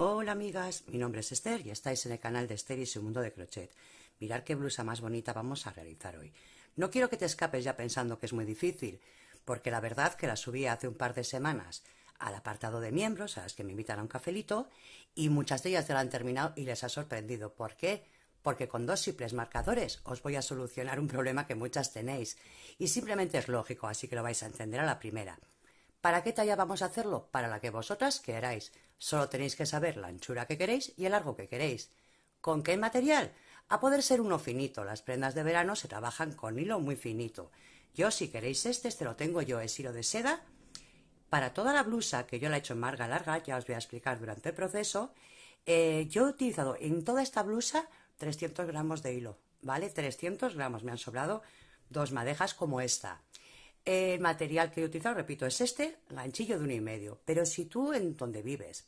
Hola amigas, mi nombre es Esther y estáis en el canal de Esther y su mundo de crochet. Mirad qué blusa más bonita vamos a realizar hoy. No quiero que te escapes ya pensando que es muy difícil, porque la verdad que la subí hace un par de semanas al apartado de miembros, a las que me invitan a un cafelito, y muchas de ellas ya la han terminado y les ha sorprendido. ¿Por qué? Porque con dos simples marcadores os voy a solucionar un problema que muchas tenéis, y simplemente es lógico, así que lo vais a entender a la primera. ¿Para qué talla vamos a hacerlo? Para la que vosotras queráis. Solo tenéis que saber la anchura que queréis y el largo que queréis. ¿Con qué material? A poder ser uno finito. Las prendas de verano se trabajan con hilo muy finito. Yo, si queréis este, este lo tengo yo. Es hilo de seda. Para toda la blusa, que yo la he hecho en marga larga, ya os voy a explicar durante el proceso, eh, yo he utilizado en toda esta blusa 300 gramos de hilo. ¿Vale? 300 gramos. Me han sobrado dos madejas como esta. El material que he utilizado, repito, es este, ganchillo de uno y medio. Pero si tú en donde vives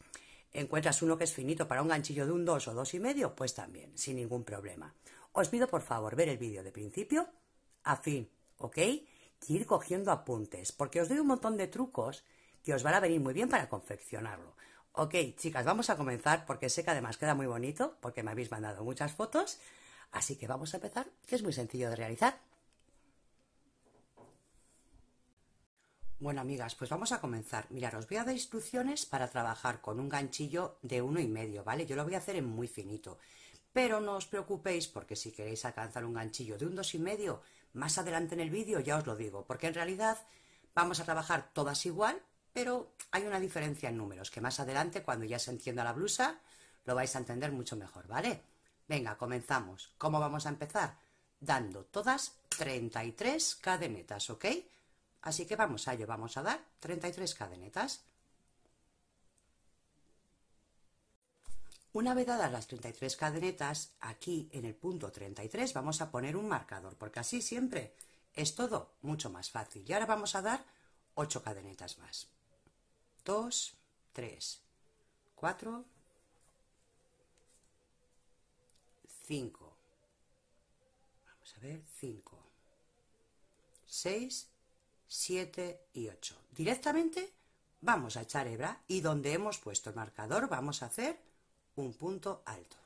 encuentras uno que es finito para un ganchillo de un dos o dos y medio, pues también, sin ningún problema. Os pido por favor ver el vídeo de principio a fin, ¿ok? Y ir cogiendo apuntes, porque os doy un montón de trucos que os van a venir muy bien para confeccionarlo. Ok, chicas, vamos a comenzar porque sé que además queda muy bonito, porque me habéis mandado muchas fotos. Así que vamos a empezar, que es muy sencillo de realizar. Bueno, amigas, pues vamos a comenzar. Mirad, os voy a dar instrucciones para trabajar con un ganchillo de uno y medio, ¿vale? Yo lo voy a hacer en muy finito. Pero no os preocupéis porque si queréis alcanzar un ganchillo de un dos y medio, más adelante en el vídeo ya os lo digo, porque en realidad vamos a trabajar todas igual, pero hay una diferencia en números, que más adelante cuando ya se entienda la blusa lo vais a entender mucho mejor, ¿vale? Venga, comenzamos. ¿Cómo vamos a empezar? Dando todas 33 cadenetas, ¿ok? Así que vamos a ello, vamos a dar 33 cadenetas. Una vez dadas las 33 cadenetas, aquí en el punto 33 vamos a poner un marcador, porque así siempre es todo mucho más fácil. Y ahora vamos a dar 8 cadenetas más. 2, 3, 4, 5. Vamos a ver, 5, 6 7 y 8. Directamente vamos a echar hebra y donde hemos puesto el marcador vamos a hacer un punto alto.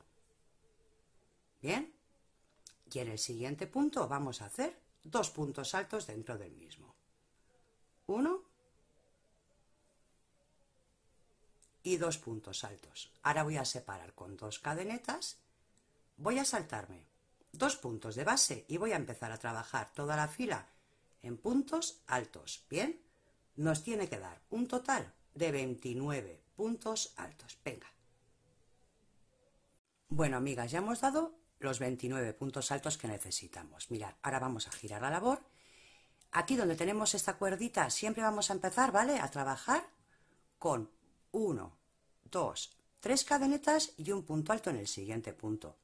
Bien. Y en el siguiente punto vamos a hacer dos puntos altos dentro del mismo. Uno y dos puntos altos. Ahora voy a separar con dos cadenetas. Voy a saltarme dos puntos de base y voy a empezar a trabajar toda la fila en puntos altos, ¿bien? Nos tiene que dar un total de 29 puntos altos. Venga. Bueno, amigas, ya hemos dado los 29 puntos altos que necesitamos. Mirad, ahora vamos a girar la labor. Aquí donde tenemos esta cuerdita, siempre vamos a empezar, ¿vale? A trabajar con 1, 2, 3 cadenetas y un punto alto en el siguiente punto.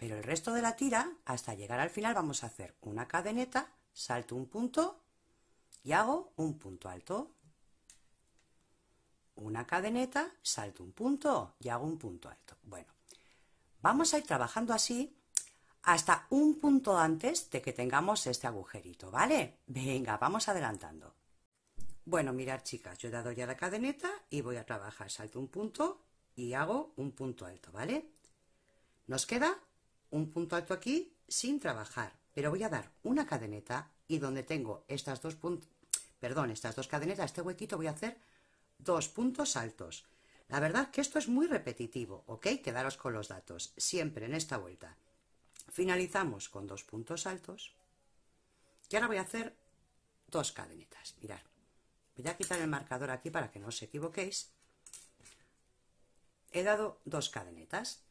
Pero el resto de la tira, hasta llegar al final, vamos a hacer una cadeneta, salto un punto y hago un punto alto. Una cadeneta, salto un punto y hago un punto alto. Bueno, vamos a ir trabajando así hasta un punto antes de que tengamos este agujerito, ¿vale? Venga, vamos adelantando. Bueno, mirar chicas, yo he dado ya la cadeneta y voy a trabajar, salto un punto y hago un punto alto, ¿vale? Nos queda un punto alto aquí sin trabajar, pero voy a dar una cadeneta y donde tengo estas dos perdón, estas dos cadenetas, este huequito voy a hacer dos puntos altos. La verdad que esto es muy repetitivo, ¿ok? Quedaros con los datos, siempre en esta vuelta. Finalizamos con dos puntos altos y ahora voy a hacer dos cadenetas, mirad. Voy a quitar el marcador aquí para que no os equivoquéis. He dado dos cadenetas,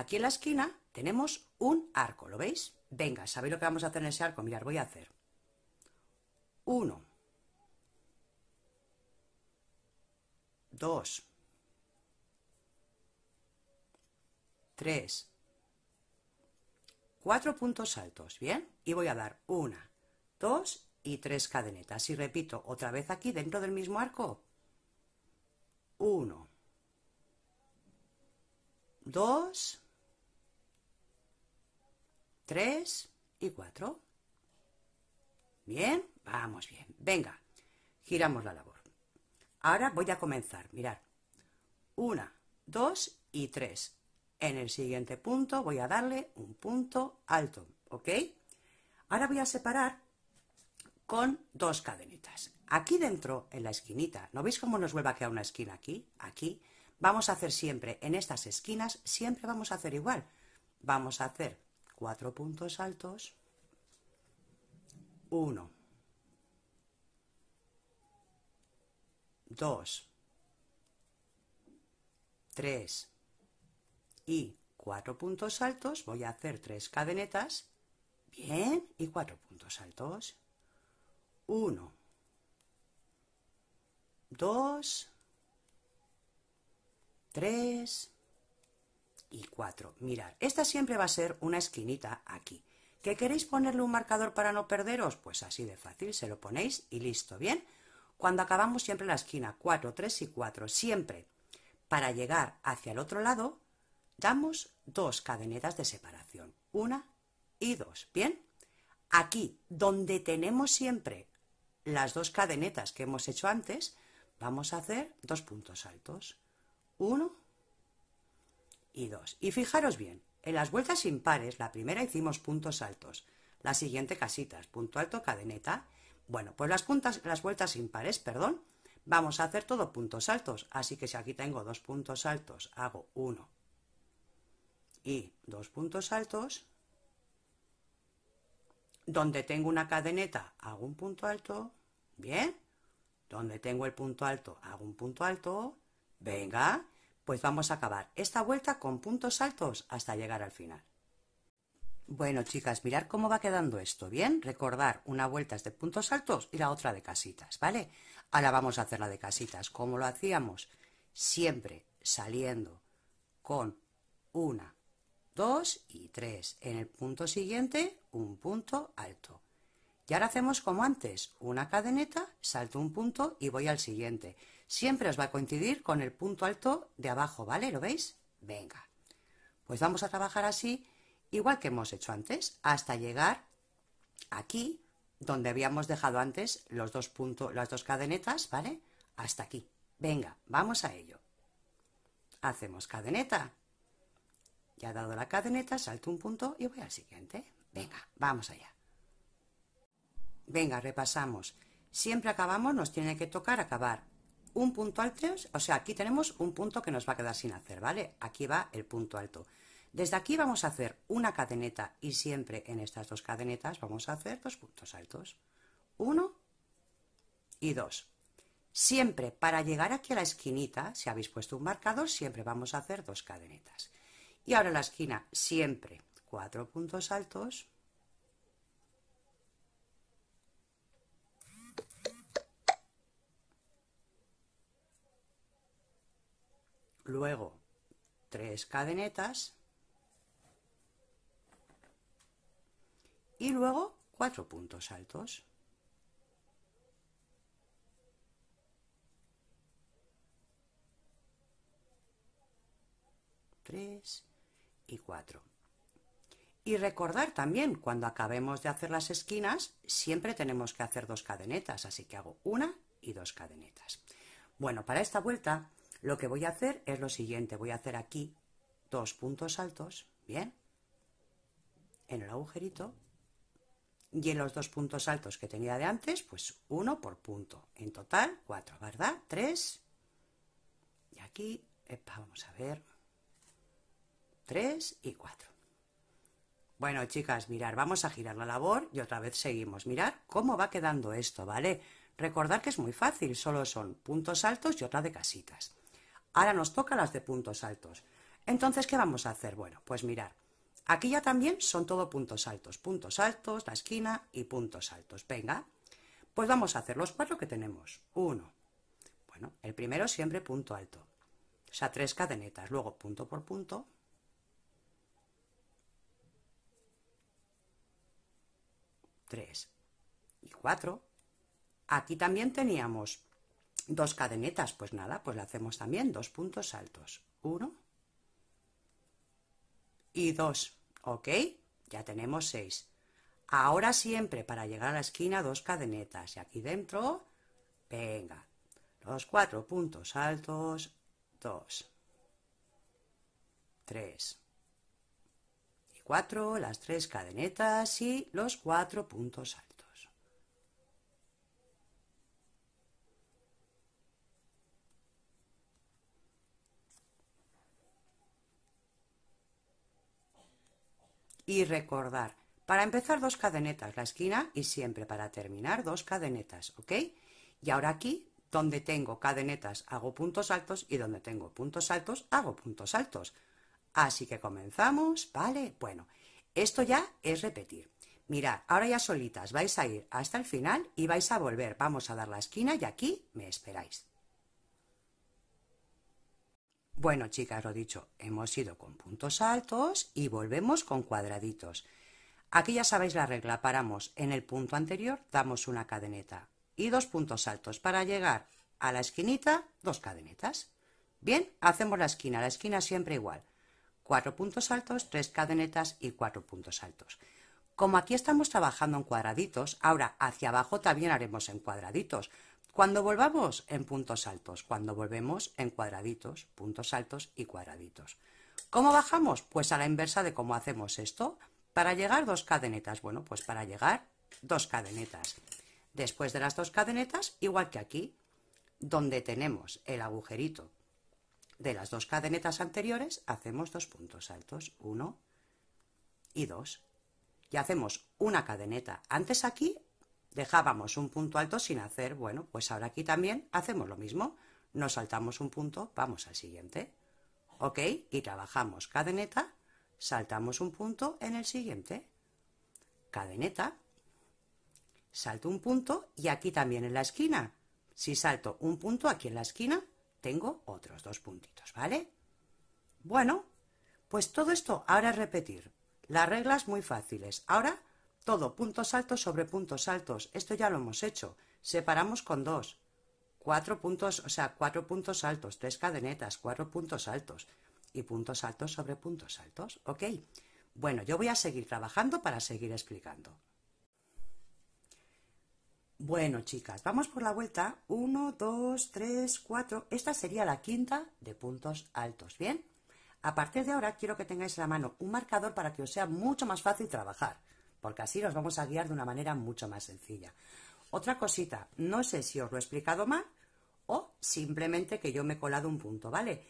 Aquí en la esquina tenemos un arco, ¿lo veis? Venga, ¿sabéis lo que vamos a hacer en ese arco? Mirad, voy a hacer uno, dos, tres, cuatro puntos altos, ¿bien? Y voy a dar una, dos y tres cadenetas. Y repito otra vez aquí dentro del mismo arco. uno, dos, 3 y 4. Bien, vamos bien. Venga, giramos la labor. Ahora voy a comenzar, mirar 1, 2 y 3. En el siguiente punto voy a darle un punto alto, ¿ok? Ahora voy a separar con dos cadenitas. Aquí dentro, en la esquinita, ¿no veis cómo nos vuelve a quedar una esquina aquí? Aquí. Vamos a hacer siempre, en estas esquinas, siempre vamos a hacer igual. Vamos a hacer cuatro puntos altos, uno, dos, tres y cuatro puntos altos, voy a hacer tres cadenetas, bien, y cuatro puntos altos, uno, dos, tres, y 4. Mirad, esta siempre va a ser una esquinita aquí. ¿Que queréis ponerle un marcador para no perderos? Pues así de fácil, se lo ponéis y listo, ¿bien? Cuando acabamos siempre la esquina 4, 3 y 4, siempre para llegar hacia el otro lado, damos dos cadenetas de separación, una y dos, ¿bien? Aquí, donde tenemos siempre las dos cadenetas que hemos hecho antes, vamos a hacer dos puntos altos, uno y Y fijaros bien, en las vueltas impares, la primera hicimos puntos altos, la siguiente casitas, punto alto, cadeneta. Bueno, pues las, puntas, las vueltas impares, perdón, vamos a hacer todo puntos altos. Así que si aquí tengo dos puntos altos, hago uno y dos puntos altos. Donde tengo una cadeneta, hago un punto alto. Bien. Donde tengo el punto alto, hago un punto alto. Venga. Pues vamos a acabar esta vuelta con puntos altos hasta llegar al final. Bueno, chicas, mirar cómo va quedando esto, ¿bien? Recordar, una vuelta es de puntos altos y la otra de casitas, ¿vale? Ahora vamos a hacer la de casitas. como lo hacíamos? Siempre saliendo con una, dos y tres. En el punto siguiente, un punto alto. Y ahora hacemos como antes, una cadeneta, salto un punto y voy al siguiente. Siempre os va a coincidir con el punto alto de abajo, ¿vale? ¿Lo veis? Venga. Pues vamos a trabajar así, igual que hemos hecho antes, hasta llegar aquí, donde habíamos dejado antes los dos puntos, las dos cadenetas, ¿vale? Hasta aquí. Venga, vamos a ello. Hacemos cadeneta. Ya dado la cadeneta, salto un punto y voy al siguiente. Venga, vamos allá. Venga, repasamos. Siempre acabamos, nos tiene que tocar acabar un punto al o sea, aquí tenemos un punto que nos va a quedar sin hacer, ¿vale? Aquí va el punto alto. Desde aquí vamos a hacer una cadeneta y siempre en estas dos cadenetas vamos a hacer dos puntos altos. uno y dos Siempre para llegar aquí a la esquinita, si habéis puesto un marcador, siempre vamos a hacer dos cadenetas. Y ahora la esquina, siempre cuatro puntos altos, Luego, tres cadenetas. Y luego, cuatro puntos altos. Tres y cuatro. Y recordar también, cuando acabemos de hacer las esquinas, siempre tenemos que hacer dos cadenetas, así que hago una y dos cadenetas. Bueno, para esta vuelta lo que voy a hacer es lo siguiente, voy a hacer aquí dos puntos altos, ¿bien? En el agujerito y en los dos puntos altos que tenía de antes, pues uno por punto. En total, cuatro, ¿verdad? Tres. Y aquí, vamos a ver. Tres y cuatro. Bueno, chicas, mirar, vamos a girar la labor y otra vez seguimos. Mirar cómo va quedando esto, ¿vale? Recordar que es muy fácil, solo son puntos altos y otra de casitas. Ahora nos toca las de puntos altos. Entonces, ¿qué vamos a hacer? Bueno, pues mirar. Aquí ya también son todo puntos altos. Puntos altos, la esquina y puntos altos. Venga, pues vamos a hacer los cuatro que tenemos. Uno. Bueno, el primero siempre punto alto. O sea, tres cadenetas. Luego punto por punto. Tres. Y cuatro. Aquí también teníamos dos cadenetas, pues nada, pues le hacemos también dos puntos altos, uno y dos, ¿ok? Ya tenemos seis. Ahora siempre para llegar a la esquina dos cadenetas y aquí dentro, venga, los cuatro puntos altos, dos, tres y cuatro, las tres cadenetas y los cuatro puntos altos. y recordar, para empezar dos cadenetas la esquina y siempre para terminar dos cadenetas, ¿ok? Y ahora aquí, donde tengo cadenetas hago puntos altos y donde tengo puntos altos hago puntos altos. Así que comenzamos, ¿vale? Bueno, esto ya es repetir. Mirad, ahora ya solitas vais a ir hasta el final y vais a volver. Vamos a dar la esquina y aquí me esperáis. Bueno, chicas, lo dicho, hemos ido con puntos altos y volvemos con cuadraditos. Aquí ya sabéis la regla, paramos en el punto anterior, damos una cadeneta y dos puntos altos para llegar a la esquinita, dos cadenetas. Bien, hacemos la esquina, la esquina siempre igual. Cuatro puntos altos, tres cadenetas y cuatro puntos altos. Como aquí estamos trabajando en cuadraditos, ahora hacia abajo también haremos en cuadraditos, cuando volvamos en puntos altos, cuando volvemos en cuadraditos, puntos altos y cuadraditos. ¿Cómo bajamos? Pues a la inversa de cómo hacemos esto. Para llegar dos cadenetas, bueno, pues para llegar dos cadenetas. Después de las dos cadenetas, igual que aquí, donde tenemos el agujerito de las dos cadenetas anteriores, hacemos dos puntos altos, uno y dos. Y hacemos una cadeneta antes aquí dejábamos un punto alto sin hacer, bueno, pues ahora aquí también hacemos lo mismo, nos saltamos un punto, vamos al siguiente, ¿ok? Y trabajamos cadeneta, saltamos un punto en el siguiente, cadeneta, salto un punto y aquí también en la esquina. Si salto un punto aquí en la esquina, tengo otros dos puntitos, ¿vale? Bueno, pues todo esto ahora es repetir. Las reglas muy fáciles. Ahora todo puntos altos sobre puntos altos. Esto ya lo hemos hecho. Separamos con dos. Cuatro puntos, o sea, cuatro puntos altos, tres cadenetas, cuatro puntos altos y puntos altos sobre puntos altos. ¿Ok? Bueno, yo voy a seguir trabajando para seguir explicando. Bueno, chicas, vamos por la vuelta. uno, dos, tres, cuatro, Esta sería la quinta de puntos altos, ¿bien? A partir de ahora quiero que tengáis en la mano un marcador para que os sea mucho más fácil trabajar porque así nos vamos a guiar de una manera mucho más sencilla. Otra cosita, no sé si os lo he explicado mal o simplemente que yo me he colado un punto, ¿vale?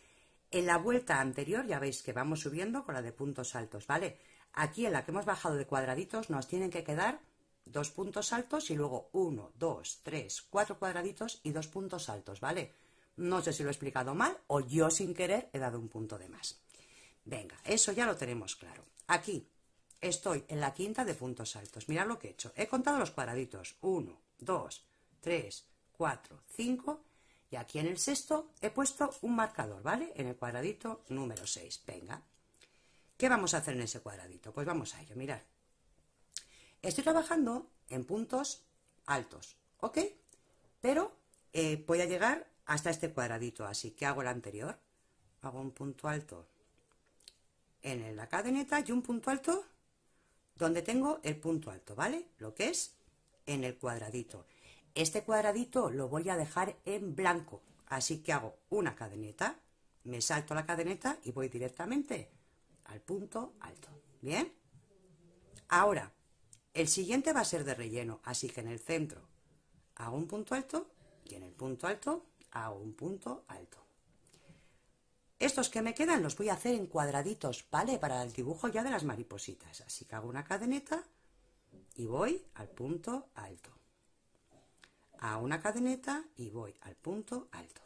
En la vuelta anterior ya veis que vamos subiendo con la de puntos altos, ¿vale? Aquí en la que hemos bajado de cuadraditos nos tienen que quedar dos puntos altos y luego uno, dos, tres, cuatro cuadraditos y dos puntos altos, ¿vale? No sé si lo he explicado mal o yo sin querer he dado un punto de más. Venga, eso ya lo tenemos claro. Aquí Estoy en la quinta de puntos altos. Mirad lo que he hecho. He contado los cuadraditos. 1, 2, 3, 4, 5. Y aquí en el sexto he puesto un marcador, ¿vale? En el cuadradito número 6. Venga. ¿Qué vamos a hacer en ese cuadradito? Pues vamos a ello. Mirad. Estoy trabajando en puntos altos, ¿ok? Pero eh, voy a llegar hasta este cuadradito. Así que hago el anterior. Hago un punto alto en la cadeneta y un punto alto donde tengo el punto alto, ¿vale? Lo que es en el cuadradito. Este cuadradito lo voy a dejar en blanco, así que hago una cadeneta, me salto la cadeneta y voy directamente al punto alto, ¿bien? Ahora, el siguiente va a ser de relleno, así que en el centro hago un punto alto y en el punto alto hago un punto alto. Estos que me quedan los voy a hacer en cuadraditos, ¿vale? Para el dibujo ya de las maripositas. Así que hago una cadeneta y voy al punto alto. Hago una cadeneta y voy al punto alto.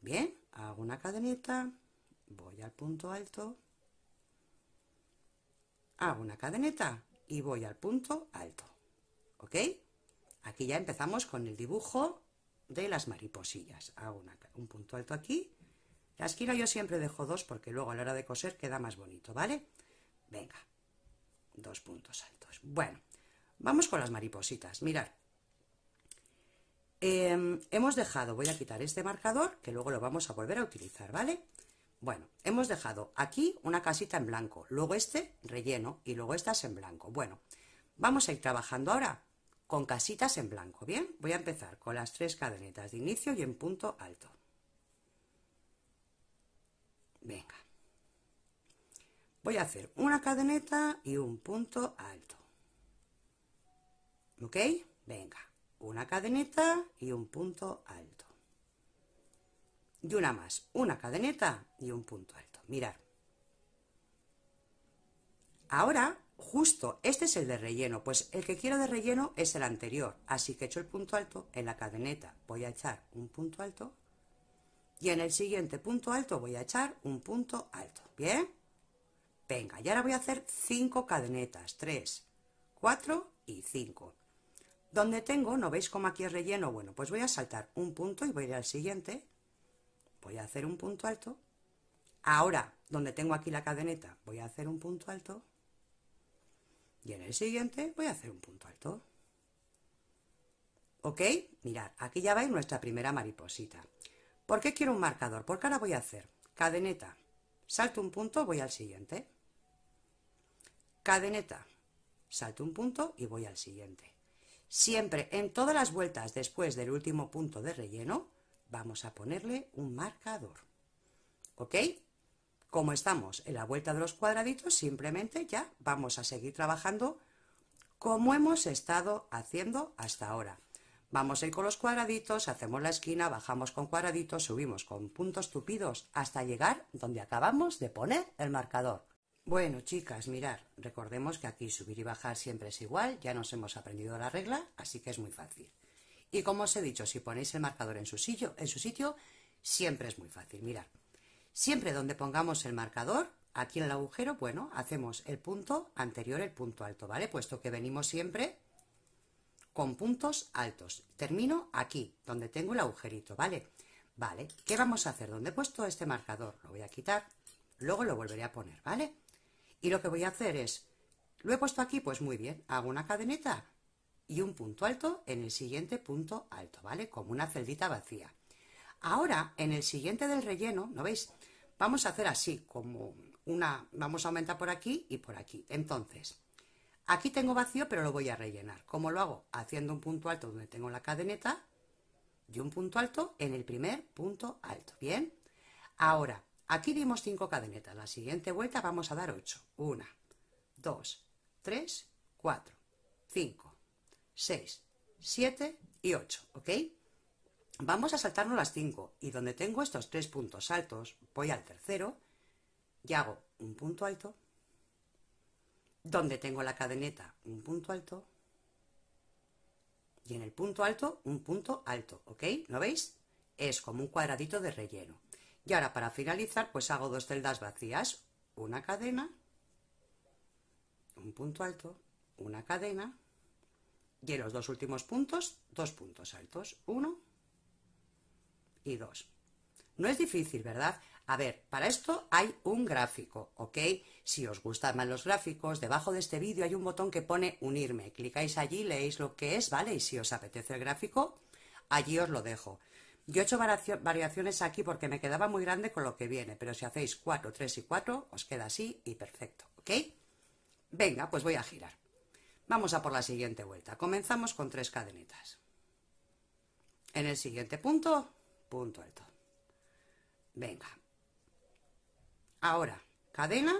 Bien, hago una cadeneta, voy al punto alto. Hago una cadeneta y voy al punto alto. ¿Ok? Aquí ya empezamos con el dibujo de las mariposillas. Hago un punto alto aquí la esquina yo siempre dejo dos porque luego a la hora de coser queda más bonito, ¿vale? Venga, dos puntos altos. Bueno, vamos con las maripositas, mirad. Em, hemos dejado, voy a quitar este marcador que luego lo vamos a volver a utilizar, ¿vale? Bueno, hemos dejado aquí una casita en blanco, luego este relleno y luego estas en blanco. Bueno, vamos a ir trabajando ahora con casitas en blanco, ¿bien? Voy a empezar con las tres cadenetas de inicio y en punto alto. Venga. Voy a hacer una cadeneta y un punto alto. ¿Ok? Venga. Una cadeneta y un punto alto. Y una más. Una cadeneta y un punto alto. Mirad. Ahora, justo, este es el de relleno. Pues el que quiero de relleno es el anterior. Así que echo el punto alto en la cadeneta. Voy a echar un punto alto y en el siguiente punto alto voy a echar un punto alto, ¿bien? Venga, y ahora voy a hacer cinco cadenetas, 3, 4 y 5. Donde tengo, ¿no veis cómo aquí es relleno? Bueno, pues voy a saltar un punto y voy a ir al siguiente. Voy a hacer un punto alto. Ahora, donde tengo aquí la cadeneta, voy a hacer un punto alto. Y en el siguiente voy a hacer un punto alto. ¿Ok? Mirad, aquí ya vais nuestra primera mariposita. ¿Por qué quiero un marcador? Porque ahora voy a hacer cadeneta, salto un punto, voy al siguiente. Cadeneta, salto un punto y voy al siguiente. Siempre en todas las vueltas después del último punto de relleno vamos a ponerle un marcador. ¿Ok? Como estamos en la vuelta de los cuadraditos, simplemente ya vamos a seguir trabajando como hemos estado haciendo hasta ahora. Vamos a ir con los cuadraditos, hacemos la esquina, bajamos con cuadraditos, subimos con puntos tupidos hasta llegar donde acabamos de poner el marcador. Bueno, chicas, mirar, recordemos que aquí subir y bajar siempre es igual, ya nos hemos aprendido la regla, así que es muy fácil. Y como os he dicho, si ponéis el marcador en su sitio, en su sitio siempre es muy fácil, mirar. Siempre donde pongamos el marcador, aquí en el agujero, bueno, hacemos el punto anterior, el punto alto, ¿vale? Puesto que venimos siempre con puntos altos. Termino aquí, donde tengo el agujerito, ¿vale? Vale, ¿qué vamos a hacer? Donde he puesto este marcador, lo voy a quitar, luego lo volveré a poner, ¿vale? Y lo que voy a hacer es, lo he puesto aquí, pues muy bien, hago una cadeneta y un punto alto en el siguiente punto alto, ¿vale? Como una celdita vacía. Ahora, en el siguiente del relleno, ¿no veis? Vamos a hacer así, como una, vamos a aumentar por aquí y por aquí. Entonces, Aquí tengo vacío, pero lo voy a rellenar. ¿Cómo lo hago? Haciendo un punto alto donde tengo la cadeneta y un punto alto en el primer punto alto. ¿Bien? Ahora, aquí dimos 5 cadenetas. La siguiente vuelta vamos a dar 8. 1, 2, 3, 4, 5, 6, 7 y 8. ¿Ok? Vamos a saltarnos las 5 y donde tengo estos tres puntos altos, voy al tercero y hago un punto alto donde tengo la cadeneta un punto alto y en el punto alto un punto alto, ¿ok? ¿Lo veis? Es como un cuadradito de relleno. Y ahora para finalizar pues hago dos celdas vacías, una cadena, un punto alto, una cadena y en los dos últimos puntos dos puntos altos, uno y dos. No es difícil, ¿verdad? A ver, para esto hay un gráfico, ¿ok? Si os gustan más los gráficos, debajo de este vídeo hay un botón que pone unirme. Clicáis allí, leéis lo que es, ¿vale? Y si os apetece el gráfico, allí os lo dejo. Yo he hecho variaciones aquí porque me quedaba muy grande con lo que viene, pero si hacéis 4, 3 y 4, os queda así y perfecto, ¿ok? Venga, pues voy a girar. Vamos a por la siguiente vuelta. Comenzamos con tres cadenitas. En el siguiente punto, punto alto. Venga, Ahora, cadena,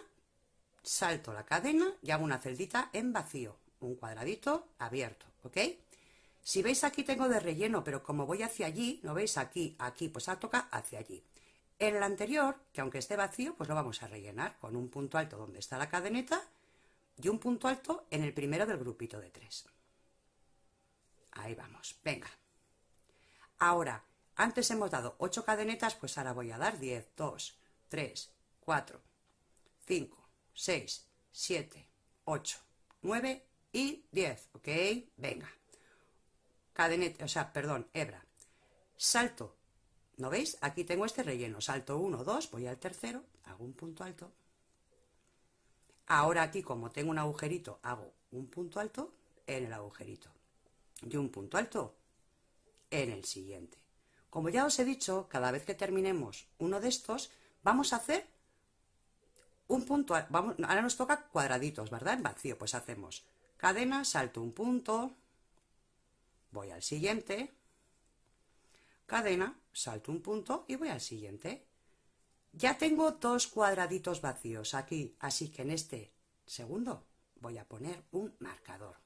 salto la cadena y hago una celdita en vacío, un cuadradito abierto, ¿ok? Si veis aquí tengo de relleno, pero como voy hacia allí, no veis aquí, aquí, pues a toca hacia allí. En el anterior, que aunque esté vacío, pues lo vamos a rellenar con un punto alto donde está la cadeneta y un punto alto en el primero del grupito de tres. Ahí vamos, venga. Ahora, antes hemos dado 8 cadenetas, pues ahora voy a dar 10, 2, 3, 4, 5, 6, 7, 8, 9 y 10, ¿ok? Venga. Cadenete, o sea, perdón, hebra. Salto. ¿No veis? Aquí tengo este relleno. Salto 1, 2, voy al tercero, hago un punto alto. Ahora aquí, como tengo un agujerito, hago un punto alto en el agujerito. Y un punto alto en el siguiente. Como ya os he dicho, cada vez que terminemos uno de estos, vamos a hacer un punto, vamos, ahora nos toca cuadraditos, ¿verdad? En vacío, pues hacemos cadena, salto un punto, voy al siguiente, cadena, salto un punto y voy al siguiente. Ya tengo dos cuadraditos vacíos aquí, así que en este segundo voy a poner un marcador.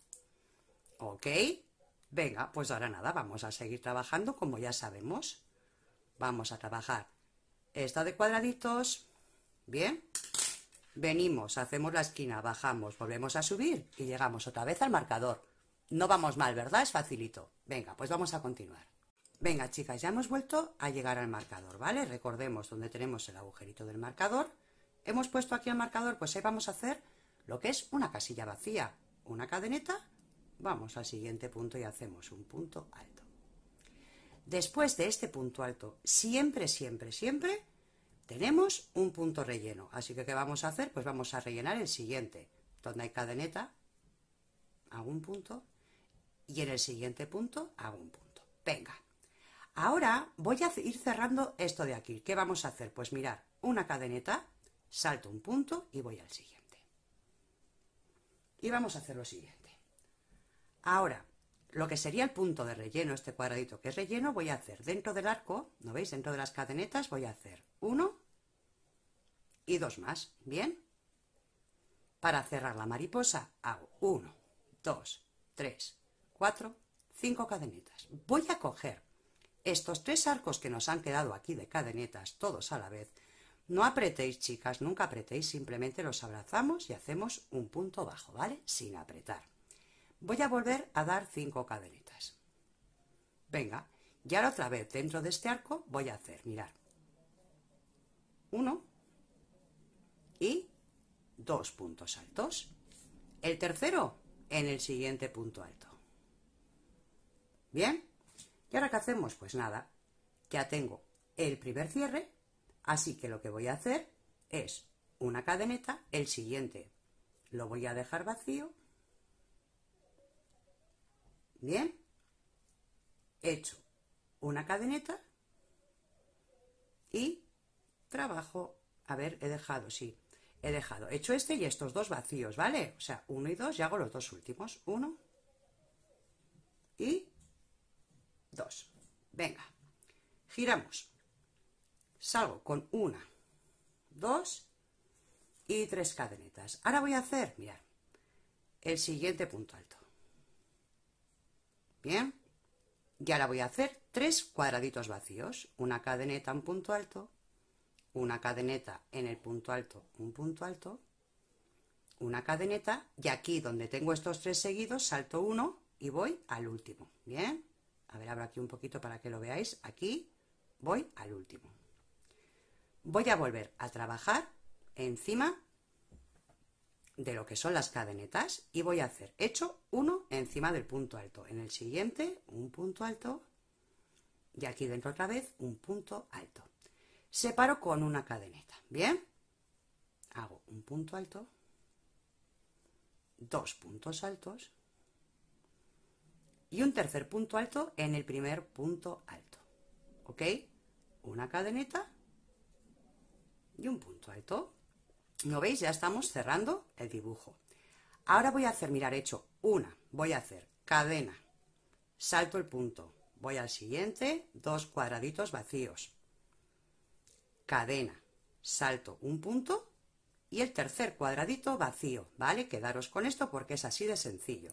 ¿Ok? Venga, pues ahora nada, vamos a seguir trabajando como ya sabemos. Vamos a trabajar esta de cuadraditos, bien, Venimos, hacemos la esquina, bajamos, volvemos a subir y llegamos otra vez al marcador. No vamos mal, ¿verdad? Es facilito. Venga, pues vamos a continuar. Venga, chicas, ya hemos vuelto a llegar al marcador, ¿vale? Recordemos donde tenemos el agujerito del marcador. Hemos puesto aquí el marcador, pues ahí vamos a hacer lo que es una casilla vacía, una cadeneta. Vamos al siguiente punto y hacemos un punto alto. Después de este punto alto, siempre, siempre, siempre tenemos un punto relleno. Así que, ¿qué vamos a hacer? Pues vamos a rellenar el siguiente, donde hay cadeneta, hago un punto, y en el siguiente punto hago un punto. Venga. Ahora voy a ir cerrando esto de aquí. ¿Qué vamos a hacer? Pues mirar, una cadeneta, salto un punto y voy al siguiente. Y vamos a hacer lo siguiente. Ahora, lo que sería el punto de relleno, este cuadradito que es relleno, voy a hacer dentro del arco, ¿no veis? Dentro de las cadenetas voy a hacer uno y dos más, ¿bien? Para cerrar la mariposa hago uno, dos, tres, cuatro, cinco cadenetas. Voy a coger estos tres arcos que nos han quedado aquí de cadenetas, todos a la vez. No apretéis, chicas, nunca apretéis, simplemente los abrazamos y hacemos un punto bajo, ¿vale? Sin apretar. Voy a volver a dar cinco cadenetas. Venga, y ahora otra vez dentro de este arco voy a hacer, mirar, uno y dos puntos altos. El tercero en el siguiente punto alto. Bien, ¿y ahora qué hacemos? Pues nada, ya tengo el primer cierre, así que lo que voy a hacer es una cadeneta, el siguiente lo voy a dejar vacío. Bien, hecho una cadeneta y trabajo, a ver, he dejado, sí, he dejado, he hecho este y estos dos vacíos, ¿vale? O sea, uno y dos, y hago los dos últimos, uno y dos. Venga, giramos, salgo con una, dos y tres cadenetas. Ahora voy a hacer, mira el siguiente punto alto. Bien, y ahora voy a hacer tres cuadraditos vacíos, una cadeneta un punto alto, una cadeneta en el punto alto, un punto alto, una cadeneta y aquí donde tengo estos tres seguidos salto uno y voy al último, ¿bien? A ver, abro aquí un poquito para que lo veáis, aquí voy al último. Voy a volver a trabajar encima de lo que son las cadenetas y voy a hacer hecho uno encima del punto alto, en el siguiente un punto alto y aquí dentro otra vez un punto alto separo con una cadeneta, ¿bien? Hago un punto alto, dos puntos altos y un tercer punto alto en el primer punto alto, ¿ok? Una cadeneta y un punto alto. ¿No veis? Ya estamos cerrando el dibujo. Ahora voy a hacer, mirar, hecho una, voy a hacer cadena, salto el punto, voy al siguiente, dos cuadraditos vacíos, cadena, salto un punto y el tercer cuadradito vacío, ¿vale? Quedaros con esto porque es así de sencillo.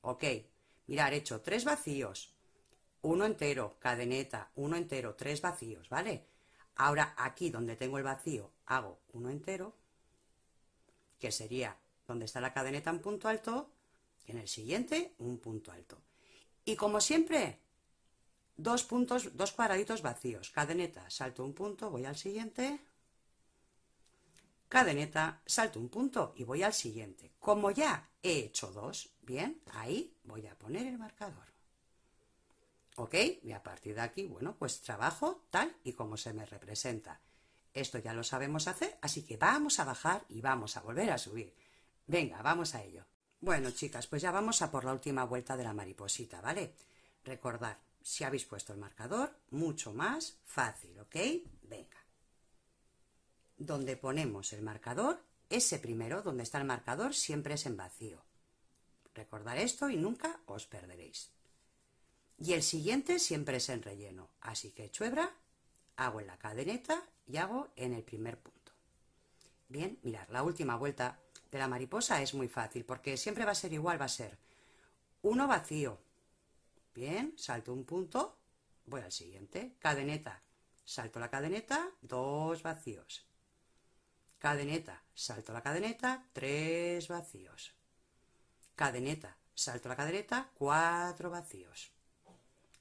Ok, mirar, he hecho tres vacíos, uno entero, cadeneta, uno entero, tres vacíos, ¿vale? Ahora aquí donde tengo el vacío hago uno entero, que sería donde está la cadeneta un punto alto, y en el siguiente un punto alto. Y como siempre, dos puntos, dos cuadraditos vacíos, cadeneta, salto un punto, voy al siguiente, cadeneta, salto un punto y voy al siguiente. Como ya he hecho dos, bien, ahí voy a poner el marcador. ¿Ok? Y a partir de aquí, bueno, pues trabajo tal y como se me representa. Esto ya lo sabemos hacer, así que vamos a bajar y vamos a volver a subir. Venga, vamos a ello. Bueno, chicas, pues ya vamos a por la última vuelta de la mariposita, ¿vale? Recordar, si habéis puesto el marcador, mucho más fácil, ¿ok? Venga. Donde ponemos el marcador, ese primero, donde está el marcador, siempre es en vacío. recordar esto y nunca os perderéis. Y el siguiente siempre es en relleno, así que chuebra, hago en la cadeneta y hago en el primer punto. Bien, mirar la última vuelta de la mariposa es muy fácil porque siempre va a ser igual, va a ser uno vacío, Bien, salto un punto, voy al siguiente. Cadeneta, salto la cadeneta, dos vacíos. Cadeneta, salto la cadeneta, tres vacíos. Cadeneta, salto la cadeneta, cuatro vacíos.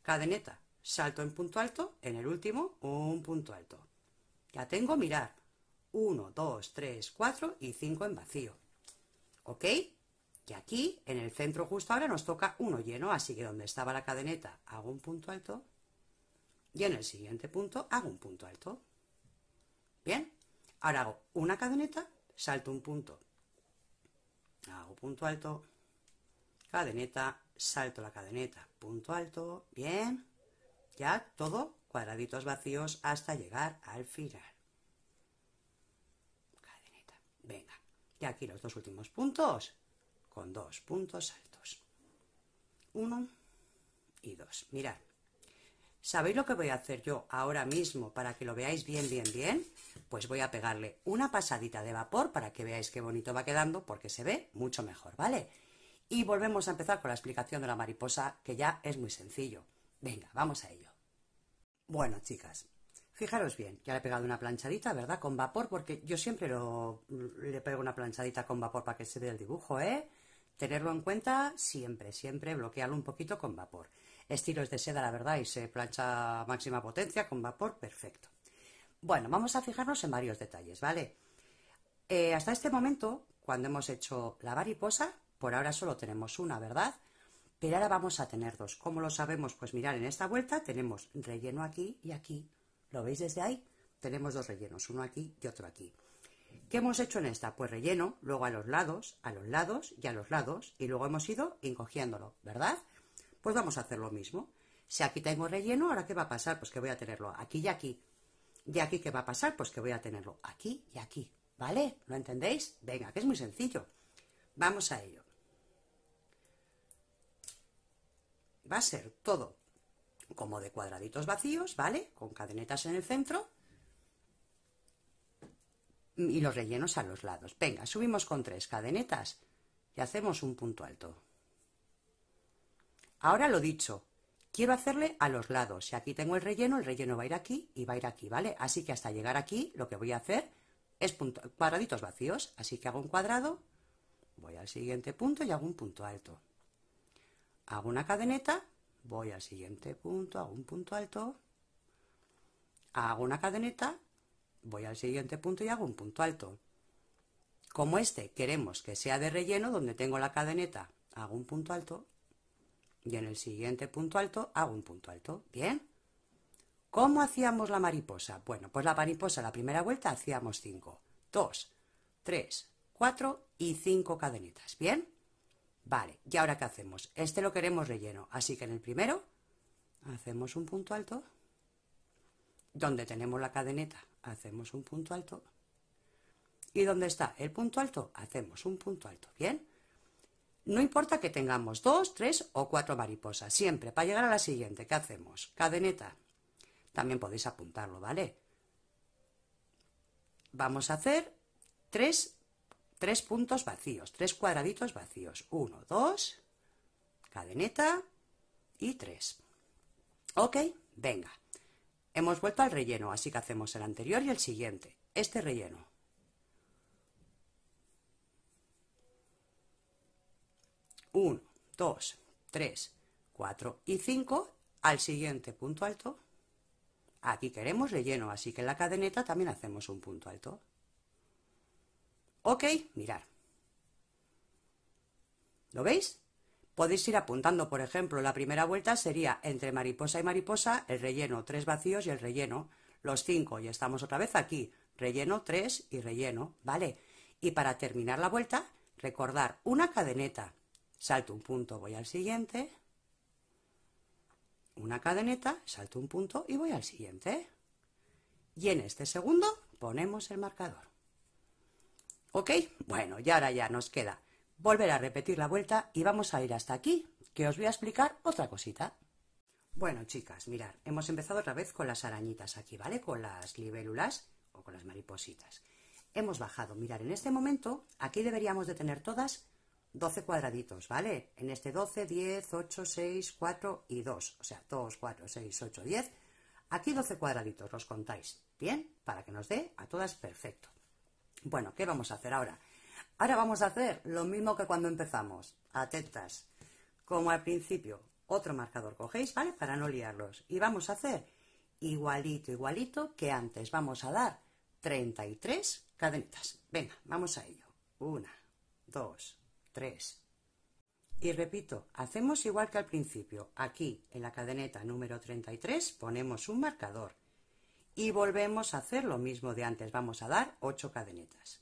Cadeneta, salto en punto alto, en el último, un punto alto. Ya tengo mirar. 1, 2, 3, 4 y 5 en vacío. ¿Ok? y aquí, en el centro justo ahora, nos toca uno lleno, así que donde estaba la cadeneta hago un punto alto y en el siguiente punto hago un punto alto. Bien, ahora hago una cadeneta, salto un punto, hago punto alto, cadeneta, salto la cadeneta, punto alto, bien, ya todo cuadraditos vacíos hasta llegar al final. Cadeneta, venga, y aquí los dos últimos puntos, con dos puntos altos. Uno y dos. Mirad. ¿Sabéis lo que voy a hacer yo ahora mismo para que lo veáis bien, bien, bien? Pues voy a pegarle una pasadita de vapor para que veáis qué bonito va quedando porque se ve mucho mejor, ¿vale? Y volvemos a empezar con la explicación de la mariposa que ya es muy sencillo. Venga, vamos a ello. Bueno, chicas, Fijaros bien, ya le he pegado una planchadita, ¿verdad? Con vapor, porque yo siempre le pego una planchadita con vapor para que se vea el dibujo, ¿eh? Tenerlo en cuenta siempre, siempre bloquearlo un poquito con vapor. Estilos de seda, la verdad, y se plancha máxima potencia con vapor, perfecto. Bueno, vamos a fijarnos en varios detalles, ¿vale? Eh, hasta este momento, cuando hemos hecho la mariposa, por ahora solo tenemos una, ¿verdad? Pero ahora vamos a tener dos. ¿Cómo lo sabemos? Pues mirar en esta vuelta tenemos relleno aquí y aquí. ¿Lo veis desde ahí? Tenemos dos rellenos, uno aquí y otro aquí. ¿Qué hemos hecho en esta? Pues relleno, luego a los lados, a los lados y a los lados, y luego hemos ido encogiéndolo, ¿verdad? Pues vamos a hacer lo mismo. Si aquí tengo relleno, ¿ahora qué va a pasar? Pues que voy a tenerlo aquí y aquí. ¿Y aquí qué va a pasar? Pues que voy a tenerlo aquí y aquí, ¿vale? ¿Lo entendéis? Venga, que es muy sencillo. Vamos a ello. Va a ser todo como de cuadraditos vacíos, ¿vale? Con cadenetas en el centro y los rellenos a los lados. Venga, subimos con tres cadenetas y hacemos un punto alto. Ahora lo dicho, quiero hacerle a los lados. Si aquí tengo el relleno, el relleno va a ir aquí y va a ir aquí, ¿vale? Así que hasta llegar aquí lo que voy a hacer es cuadraditos vacíos. Así que hago un cuadrado, voy al siguiente punto y hago un punto alto. Hago una cadeneta, voy al siguiente punto, hago un punto alto, hago una cadeneta voy al siguiente punto y hago un punto alto. Como este queremos que sea de relleno, donde tengo la cadeneta, hago un punto alto y en el siguiente punto alto hago un punto alto. ¿Bien? ¿Cómo hacíamos la mariposa? Bueno, pues la mariposa la primera vuelta hacíamos 5, 2, 3, 4 y 5 cadenetas. ¿Bien? Vale, ¿y ahora qué hacemos? Este lo queremos relleno, así que en el primero hacemos un punto alto donde tenemos la cadeneta hacemos un punto alto. ¿Y dónde está el punto alto? Hacemos un punto alto, ¿bien? No importa que tengamos dos, tres o cuatro mariposas, siempre, para llegar a la siguiente, ¿qué hacemos? Cadeneta. También podéis apuntarlo, ¿vale? Vamos a hacer tres, tres puntos vacíos, tres cuadraditos vacíos. Uno, dos, cadeneta y tres. ¿Ok? Venga. Hemos vuelto al relleno, así que hacemos el anterior y el siguiente, este relleno. Uno, dos, tres, cuatro y cinco al siguiente punto alto. Aquí queremos relleno, así que en la cadeneta también hacemos un punto alto. Ok, mirar. ¿Lo veis? Podéis ir apuntando, por ejemplo, la primera vuelta sería entre mariposa y mariposa el relleno, tres vacíos y el relleno, los cinco, y estamos otra vez aquí, relleno, tres y relleno, ¿vale? Y para terminar la vuelta, recordar una cadeneta, salto un punto, voy al siguiente, una cadeneta, salto un punto y voy al siguiente. Y en este segundo ponemos el marcador. ¿Ok? Bueno, y ahora ya nos queda volver a repetir la vuelta y vamos a ir hasta aquí, que os voy a explicar otra cosita. Bueno, chicas, mirar, hemos empezado otra vez con las arañitas aquí, ¿vale? Con las libélulas o con las maripositas. Hemos bajado, mirar, en este momento, aquí deberíamos de tener todas 12 cuadraditos, ¿vale? En este 12, 10, 8, 6, 4 y 2, o sea, 2, 4, 6, 8, 10. Aquí 12 cuadraditos, los contáis, ¿bien? Para que nos dé a todas perfecto. Bueno, ¿qué vamos a hacer ahora? Ahora vamos a hacer lo mismo que cuando empezamos. Atentas. Como al principio, otro marcador cogéis, ¿vale? Para no liarlos. Y vamos a hacer igualito, igualito que antes. Vamos a dar 33 cadenetas, Venga, vamos a ello. Una, dos, tres. Y repito, hacemos igual que al principio. Aquí, en la cadeneta número 33, ponemos un marcador. Y volvemos a hacer lo mismo de antes. Vamos a dar 8 cadenetas.